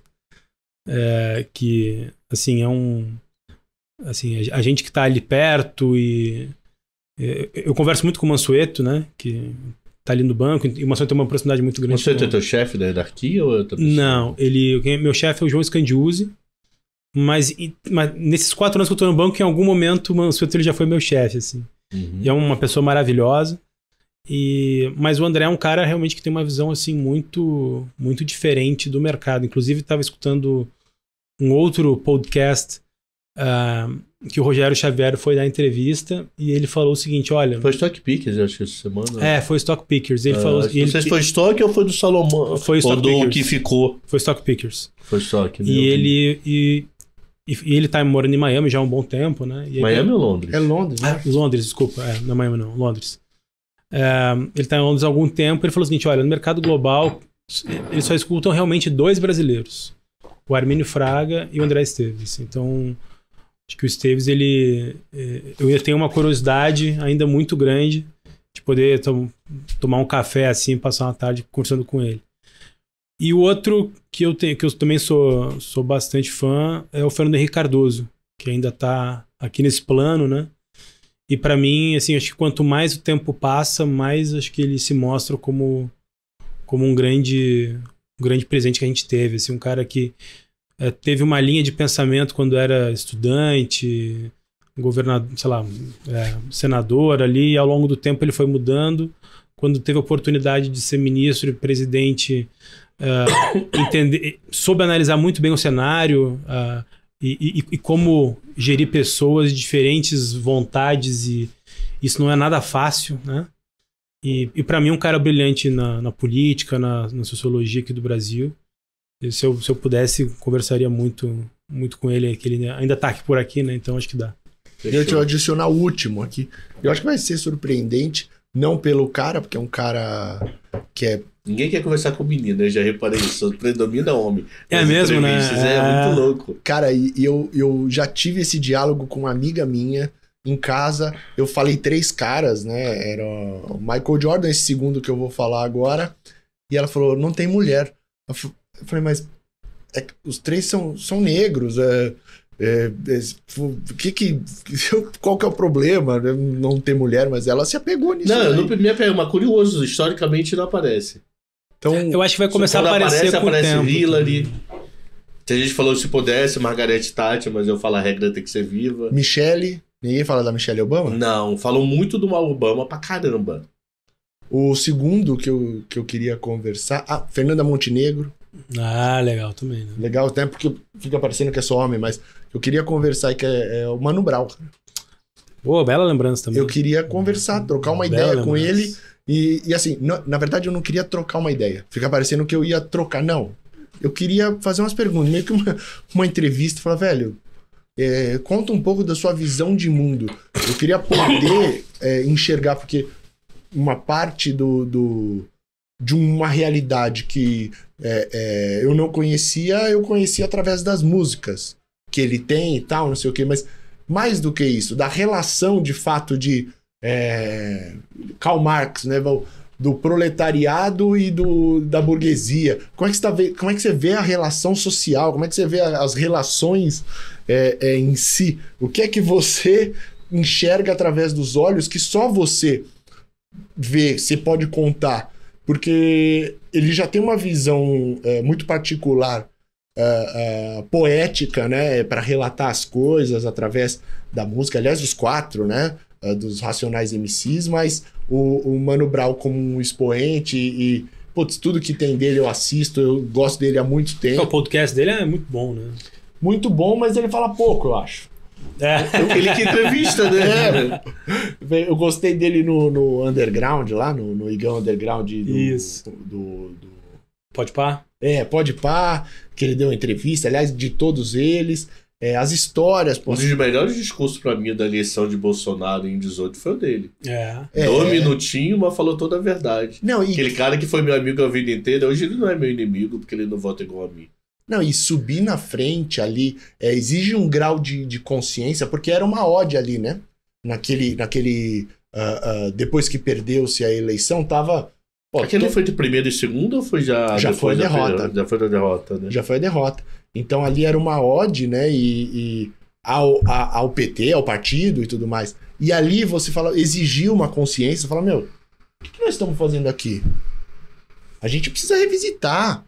é, que, assim, é um... Assim, a gente que tá ali perto e é, eu, converso muito com o Mansueto, né? Que tá ali no banco, e o Mansueto tem uma proximidade muito grande. Mansueto é teu chefe da hierarquia ou é Não, ele, é meu chefe é o João Scandiuzzi, mas, mas, nesses quatro anos que eu tô no banco, em algum momento o Mansueto ele já foi meu chefe, assim. Uhum. E é uma pessoa maravilhosa. E, mas o André é um cara realmente que tem uma visão assim muito muito diferente do mercado. Inclusive estava escutando um outro podcast uh, que o Rogério Xavier foi dar entrevista e ele falou o seguinte: olha. Foi Stock Pickers, acho que essa semana. É, foi Stock Pickers. Ele ah, falou. Não ele, sei se foi Stock ou foi do Salomão. Foi Stock ou do que ficou. Foi Stock Pickers. Foi Stock, né? E ele. E, e, ele tá morando em Miami já há um bom tempo, né? E Miami ele... ou Londres? É Londres, né? Ah, Londres, desculpa. É, não é Miami, não, Londres. É, ele está em Londres há algum tempo. Ele falou o seguinte: olha, no mercado global, eles só escutam realmente dois brasileiros: o Armínio Fraga e o André Esteves. Então, Acho que o Esteves, ele. É, eu ia tenho uma curiosidade ainda muito grande de poder to tomar um café assim, passar uma tarde conversando com ele. E o outro que eu tenho, que eu também sou, sou bastante fã, é o Fernando Henrique Cardoso, que ainda está aqui nesse plano, né? E para mim, assim, acho que quanto mais o tempo passa, mais acho que ele se mostra como como um grande um grande presente que a gente teve, assim, um cara que é, teve uma linha de pensamento quando era estudante, governador, sei lá, é, senador ali, e ao longo do tempo ele foi mudando. Quando teve a oportunidade de ser ministro e presidente, uh, entender, soube analisar muito bem o cenário uh, e, e, e, como gerir pessoas, diferentes vontades, e isso não é nada fácil, né? E, e para mim, é um cara brilhante na, na política, na, na sociologia aqui do Brasil se eu, se eu pudesse, conversaria muito muito com ele, que ele ainda tá aqui por aqui, né? Então acho que dá. Deixa Eu te adicionar o último aqui. Eu acho que vai ser surpreendente, não pelo cara, porque é um cara que é. Ninguém quer conversar com menina, eu já reparei isso. Predomina homem. É mesmo, né? É... é muito louco. Cara, e eu, eu já tive esse diálogo com uma amiga minha em casa. Eu falei três caras, né? Era o Michael Jordan, esse segundo que eu vou falar agora. E ela falou: não tem mulher. Eu falei, mas é, os três são, são negros. É, é, é que que, qual que é o problema? Não ter mulher, mas ela se apegou nisso. Não, no primeiro é uma curioso, historicamente não aparece. Então, é, eu acho que vai começar a aparecer aparece, com aparece o gente falou se pudesse, Margaret Thatcher, mas eu falo a regra tem que ser viva. Michelle, ninguém fala da Michelle Obama? Não, falou muito do Obama pra caramba. O segundo que eu, que eu queria conversar, ah, Fernanda Montenegro. Ah, legal também. Né? Legal, até porque fica parecendo que é só homem, mas eu queria conversar que é, é o Mano Brown. Pô, bela lembrança também. Eu queria conversar, trocar uma ideia com ele. E, e assim, na verdade eu não queria trocar uma ideia. Fica parecendo que eu ia trocar. Não. Eu queria fazer umas perguntas, meio que uma, uma entrevista. Falar, velho, é, conta um pouco da sua visão de mundo. Eu queria poder é, enxergar, porque uma parte do, do de uma realidade que é, é, eu não conhecia, eu conhecia através das músicas que ele tem e tal, não sei o que, mas mais do que isso, da relação de fato de é, Karl Marx, né, do proletariado e do, da burguesia. Como é, que você tá vê, como é que você vê a relação social? Como é que você vê a, as relações é, é, em si? O que é que você enxerga através dos olhos que só você vê, você pode contar? porque ele já tem uma visão é, muito particular, é, é, poética, né, para relatar as coisas através da música. Aliás, os quatro, né, é, dos Racionais MCs, mas o, o Mano Brown como um expoente e, putz, tudo que tem dele eu assisto, eu gosto dele há muito tempo. O podcast dele é muito bom, né? Muito bom, mas ele fala pouco, eu acho. É. é ele que entrevista, né? É. Eu gostei dele no, no Underground, lá no, no Igão Underground do, Isso. do, do... Pode par? É, pode par, que ele deu entrevista, aliás, de todos eles. É, as histórias. Pô. Um dos melhores discursos para mim da eleição de Bolsonaro em 18 foi o dele. É. é um minutinhos, mas falou toda a verdade. Não, e... Aquele cara que foi meu amigo a vida inteira, hoje ele não é meu inimigo, porque ele não vota igual a mim. Não, e subir na frente ali é, exige um grau de, de consciência, porque era uma ode ali, né? Naquele. naquele uh, uh, depois que perdeu-se a eleição, tava. Pô, Aquele tô... foi de primeiro e segundo ou foi já. Já foi a derrota. Da, já foi a derrota, né? Já foi a derrota. Então ali era uma ode, né? E, e ao, a, ao PT, ao partido e tudo mais. E ali você fala, exigiu uma consciência, fala, meu, o que nós estamos fazendo aqui? A gente precisa revisitar.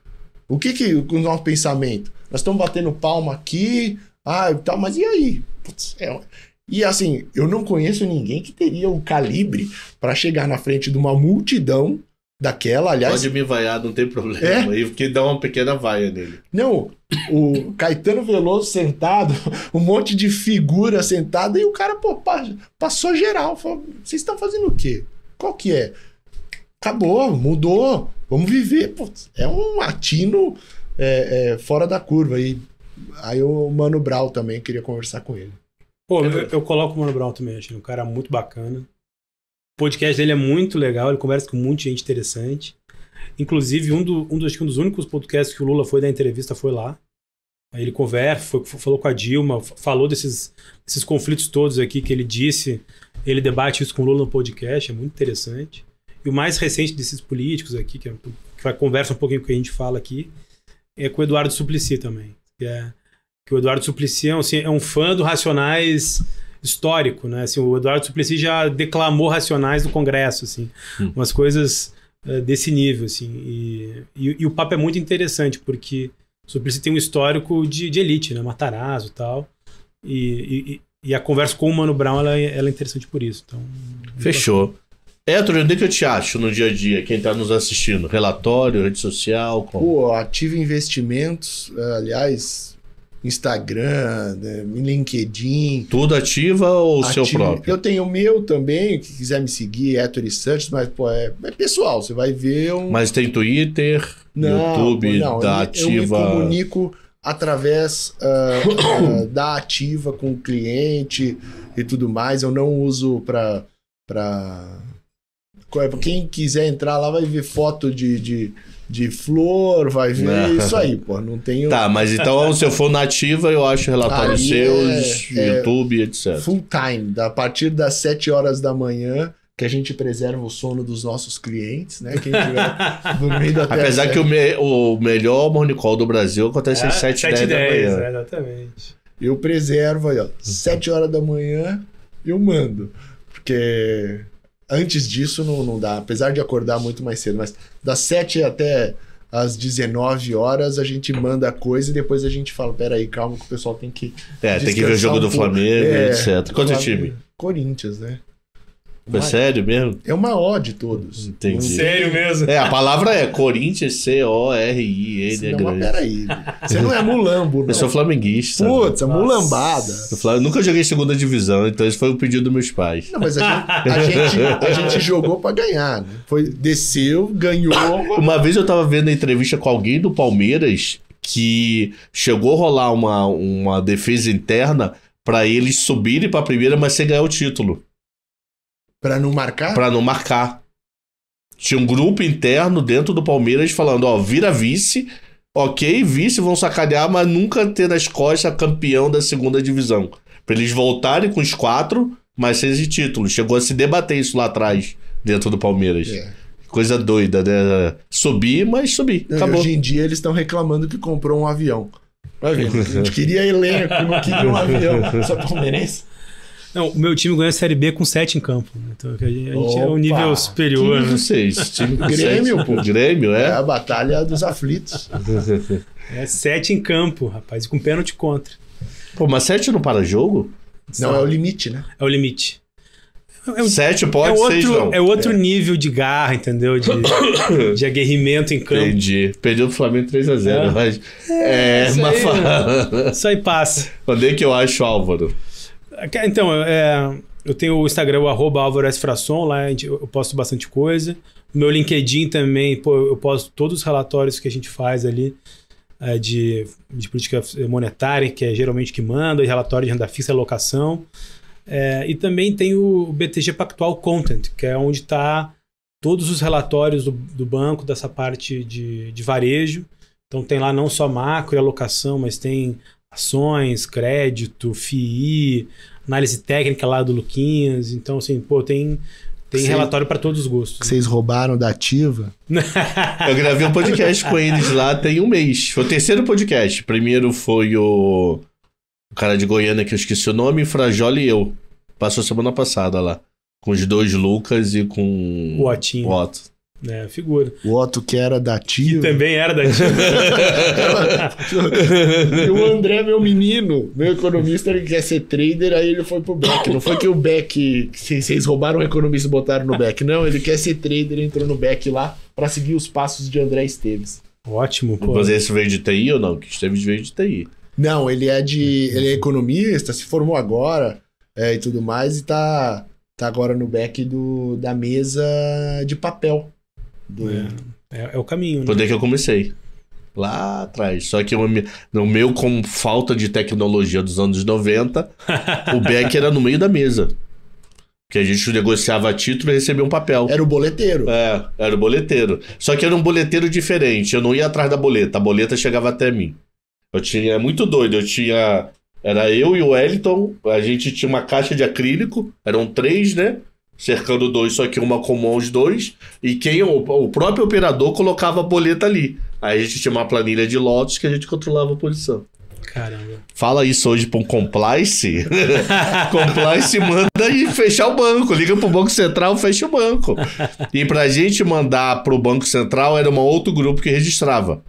O que que o nosso pensamento? Nós estamos batendo palma aqui, ah, tal, mas e aí? Putz, é, e assim, eu não conheço ninguém que teria o calibre para chegar na frente de uma multidão daquela, aliás. Pode me vaiar, não tem problema. É? E que dá uma pequena vaia nele. Não, o Caetano Veloso sentado, um monte de figura sentada, e o cara, pô, passou geral. Falou, vocês estão fazendo o quê? Qual que é? acabou, mudou, vamos viver. é um latino é, é, fora da curva. aí aí o Mano Brau também queria conversar com ele. Pô, eu, eu coloco o Mano Brau também, achei um cara muito bacana. O podcast dele é muito legal, ele conversa com muita gente interessante. Inclusive, um, do, um, dos, um dos únicos podcasts que o Lula foi da entrevista foi lá. Aí ele conversa, foi, falou com a Dilma, falou desses, desses conflitos todos aqui que ele disse. Ele debate isso com o Lula no podcast, é muito interessante. E o mais recente desses políticos aqui, que, é, que conversa um pouquinho com o que a gente fala aqui, é com o Eduardo Suplicy também. Que, é, que o Eduardo Suplicy é, assim, é um fã do Racionais histórico, né? Assim, o Eduardo Suplicy já declamou Racionais no Congresso, assim, hum. umas coisas eh, desse nível, assim. E, e, e, o papo é muito interessante porque o Suplicy tem um histórico de, de elite, né? Matarazzo e tal. E, e, a conversa com o Mano Brown ela, é, ela é interessante por isso. Então, Fechou. Bacana. Hétero, onde é que eu te acho no dia a dia? Quem está nos assistindo? Relatório, rede social? Como? Pô, ativo investimentos, eh, aliás, Instagram, né, LinkedIn. Tudo ativa ou ativo. seu próprio? Eu tenho o meu também, que quiser me seguir, Héctor Santos, mas pô, é, é, pessoal, você vai ver um. Mas tem Twitter, não, YouTube não, da eu, Ativa. Eu me comunico através uh, uh, da Ativa com o cliente e tudo mais. Eu não uso para. Pra quem quiser entrar lá vai ver foto de, de, de flor, vai ver é. isso aí, pô. Não tenho. Tá, mas então se eu for nativa, eu acho relatórios seus, é, é YouTube, é etc. Full time, a partir das 7 horas da manhã que a gente preserva o sono dos nossos clientes, né? Quem tiver dormindo até Apesar que o, me, o melhor monicol do Brasil acontece é, às 7 h 10, 10 da manhã. exatamente. Eu preservo, aí, ó, uhum. 7 horas da manhã eu mando. Porque antes disso não, não dá. Apesar de acordar muito mais cedo, mas das 7 até às 19 horas a gente manda a coisa e depois a gente fala: peraí, calma, que o pessoal tem que. É, tem que ver o jogo um do Flamengo, é, etc. Quanto Flamengo, time? Corinthians, né? É sério mesmo? É uma O de todos. Entendi. Sério mesmo? É, a palavra é Corinthians, C-O-R-I, N é não, grande. Mas peraí. Você não é mulambo, não. Eu sou flamenguista. Putz, é mulambada. Eu nunca joguei segunda divisão, então esse foi o pedido dos meus pais. Não, mas a gente, a gente, a gente jogou pra ganhar, né? Foi, desceu, ganhou. Uma vez eu tava vendo a entrevista com alguém do Palmeiras que chegou a rolar uma, uma defesa interna para eles subirem pra primeira, mas sem ganhar o título. Pra não marcar? Pra não marcar. Tinha um grupo interno dentro do Palmeiras falando, ó, vira vice, ok, vice vão sacanear, mas nunca ter nas costas campeão da segunda divisão. Pra eles voltarem com os quatro, mas sem esse título. Chegou a se debater isso lá atrás, dentro do Palmeiras. É. Coisa doida, né? Subir, mas subir. Acabou. Hoje em dia eles estão reclamando que comprou um avião. A gente queria elenco, não queria um avião. Só palmeirense? Não, o meu time ganhou a Série B com 7 em campo. Então a gente, Opa, era um nível superior. Né? Time né? vocês, time Grêmio, pô. Grêmio, é. é a batalha dos aflitos. é 7 em campo, rapaz, e com pênalti contra. Pô, mas 7 não para jogo? Não, não, é o limite, né? É o limite. É, é um, Sete é pode, é outro, seis não. É outro é. nível de garra, entendeu? De, de aguerrimento em campo. Entendi. Perdeu do Flamengo 3x0, é. mas... É, é isso, aí, fa... isso aí passa. Onde é que eu acho, Álvaro? Então, é, eu tenho o Instagram, o arroba lá eu posto bastante coisa. meu LinkedIn também, pô, eu posto todos os relatórios que a gente faz ali é, de, de política monetária, que é geralmente que manda, e relatório de renda fixa e alocação. É, e também tem o BTG Pactual Content, que é onde está todos os relatórios do, do banco, dessa parte de, de varejo. Então tem lá não só macro e alocação, mas tem ações, crédito, FII, análise técnica lá do Luquinhas. Então, assim, pô, tem, tem Cês, relatório para todos os gostos. Vocês né? roubaram da Ativa? eu gravei um podcast com eles lá tem um mês. Foi o terceiro podcast. O primeiro foi o, o cara de Goiânia que eu esqueci o nome, Frajola e eu. Passou semana passada lá. Com os dois Lucas e com o Otinho. O Otto né, figura. O Otto, que era da tia. Que também era da tia. e o André, meu menino, meu economista, ele quer ser trader, aí ele foi pro Beck. Não foi que o Beck, vocês roubaram o economista e botaram no Beck. Não, ele quer ser trader, entrou no Beck lá para seguir os passos de André Esteves. Ótimo, pô. Mas esse veio de TI ou não? Que Esteves veio de TI. Não, ele é de. ele é economista, se formou agora é, e tudo mais, e tá, tá agora no back do, da mesa de papel. Do... É, é, é, o caminho, né? Quando é que eu comecei? Lá atrás. Só que eu, no meu, com falta de tecnologia dos anos 90, o Beck era no meio da mesa. Que a gente negociava título e recebia um papel. Era o boleteiro. É, era o boleteiro. Só que era um boleteiro diferente. Eu não ia atrás da boleta. A boleta chegava até mim. Eu tinha. É muito doido. Eu tinha. Era eu e o Wellington. A gente tinha uma caixa de acrílico. Eram três, né? cercando dois, só que uma com os dois, e quem o, o próprio operador colocava a boleta ali. Aí a gente tinha uma planilha de lotes que a gente controlava a posição. Caramba. Fala isso hoje para um Complice. complice manda e fechar o banco. Liga para o Banco Central, fecha o banco. E para a gente mandar para o Banco Central, era um outro grupo que registrava.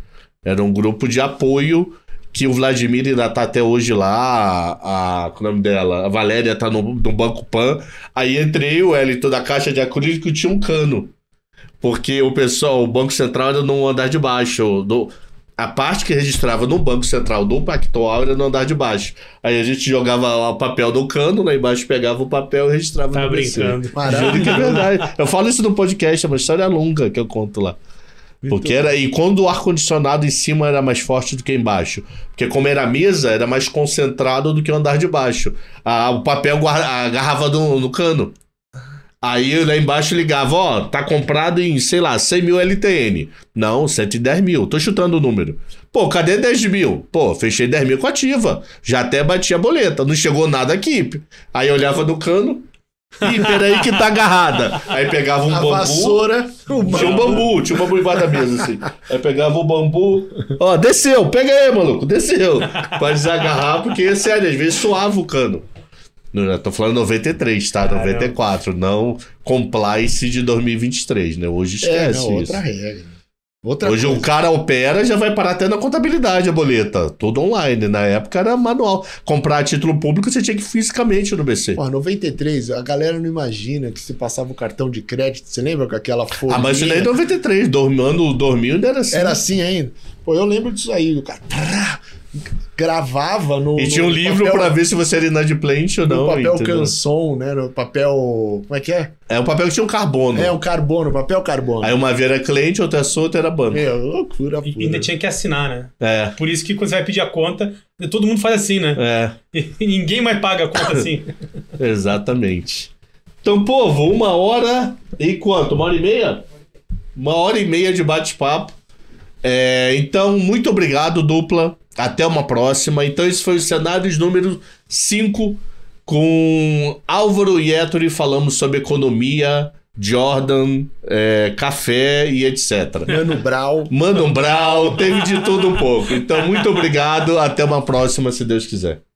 Era um grupo de apoio que o Vladimir ainda tá até hoje lá, a, é o nome dela, a Valéria tá no, no Banco Pan. Aí entrei o Elito da caixa de acrílico e tinha um cano. Porque o pessoal, o Banco Central era no andar de baixo. Do, a parte que registrava no Banco Central do Pactual era no andar de baixo. Aí a gente jogava o papel no cano, lá embaixo pegava o papel e registrava tá no brincando. Maravilha. Juro que é verdade. Eu falo isso no podcast, é uma história longa que eu conto lá. Porque era. E quando o ar-condicionado em cima era mais forte do que embaixo. Porque como era mesa, era mais concentrado do que o andar de baixo. Ah, o papel guarda, agarrava no, no cano. Aí lá embaixo ligava, ó, tá comprado em, sei lá, 100 mil LTN. Não, 110 mil. Tô chutando o número. Pô, cadê 10 mil? Pô, fechei 10 mil com ativa. Já até bati a boleta. Não chegou nada aqui. Aí eu olhava no cano, Ih, peraí que tá agarrada. Aí pegava um a bambu. Vassoura, um tinha um bambu, tinha um bambu embaixo da mesa, assim. Aí pegava o bambu. Ó, desceu, pega aí, maluco, desceu. Pra desagarrar, porque, é sério, às vezes suava o cano. Não, tô falando 93, tá? Caramba. 94, não compliance de 2023, né? Hoje é, esquece é, não, isso. outra regra. Outra Hoje coisa. o cara opera já vai parar até na contabilidade a boleta. Tudo online. Na época era manual. Comprar título público você tinha que ir fisicamente no BC. Pô, 93, a galera não imagina que se passava o cartão de crédito. Você lembra com aquela folha? Ah, mas isso daí é 93. Dormindo, dormindo era assim. Era assim ainda. Pô, eu lembro disso aí. O cara gravava no. E tinha um no livro papel, pra ver se você era inadimplente ou não. No papel entendeu? canção, né? No papel. Como é que é? É um papel que tinha um carbono. É, um carbono, papel carbono. Aí uma vez era cliente, outra solta era banco. É, loucura. E pura. ainda tinha que assinar, né? É. Por isso que quando você vai pedir a conta, todo mundo faz assim, né? É. E ninguém mais paga a conta assim. Exatamente. Então, povo, uma hora e quanto? Uma hora e meia? Uma hora e meia de bate-papo. É, então, muito obrigado, dupla. Até uma próxima. Então, esse foi o Cenários número 5 com Álvaro e Yetori falamos sobre economia, Jordan, é, café e etc. Mano Brau. Mano Brau, teve de tudo um pouco. Então, muito obrigado. Até uma próxima, se Deus quiser.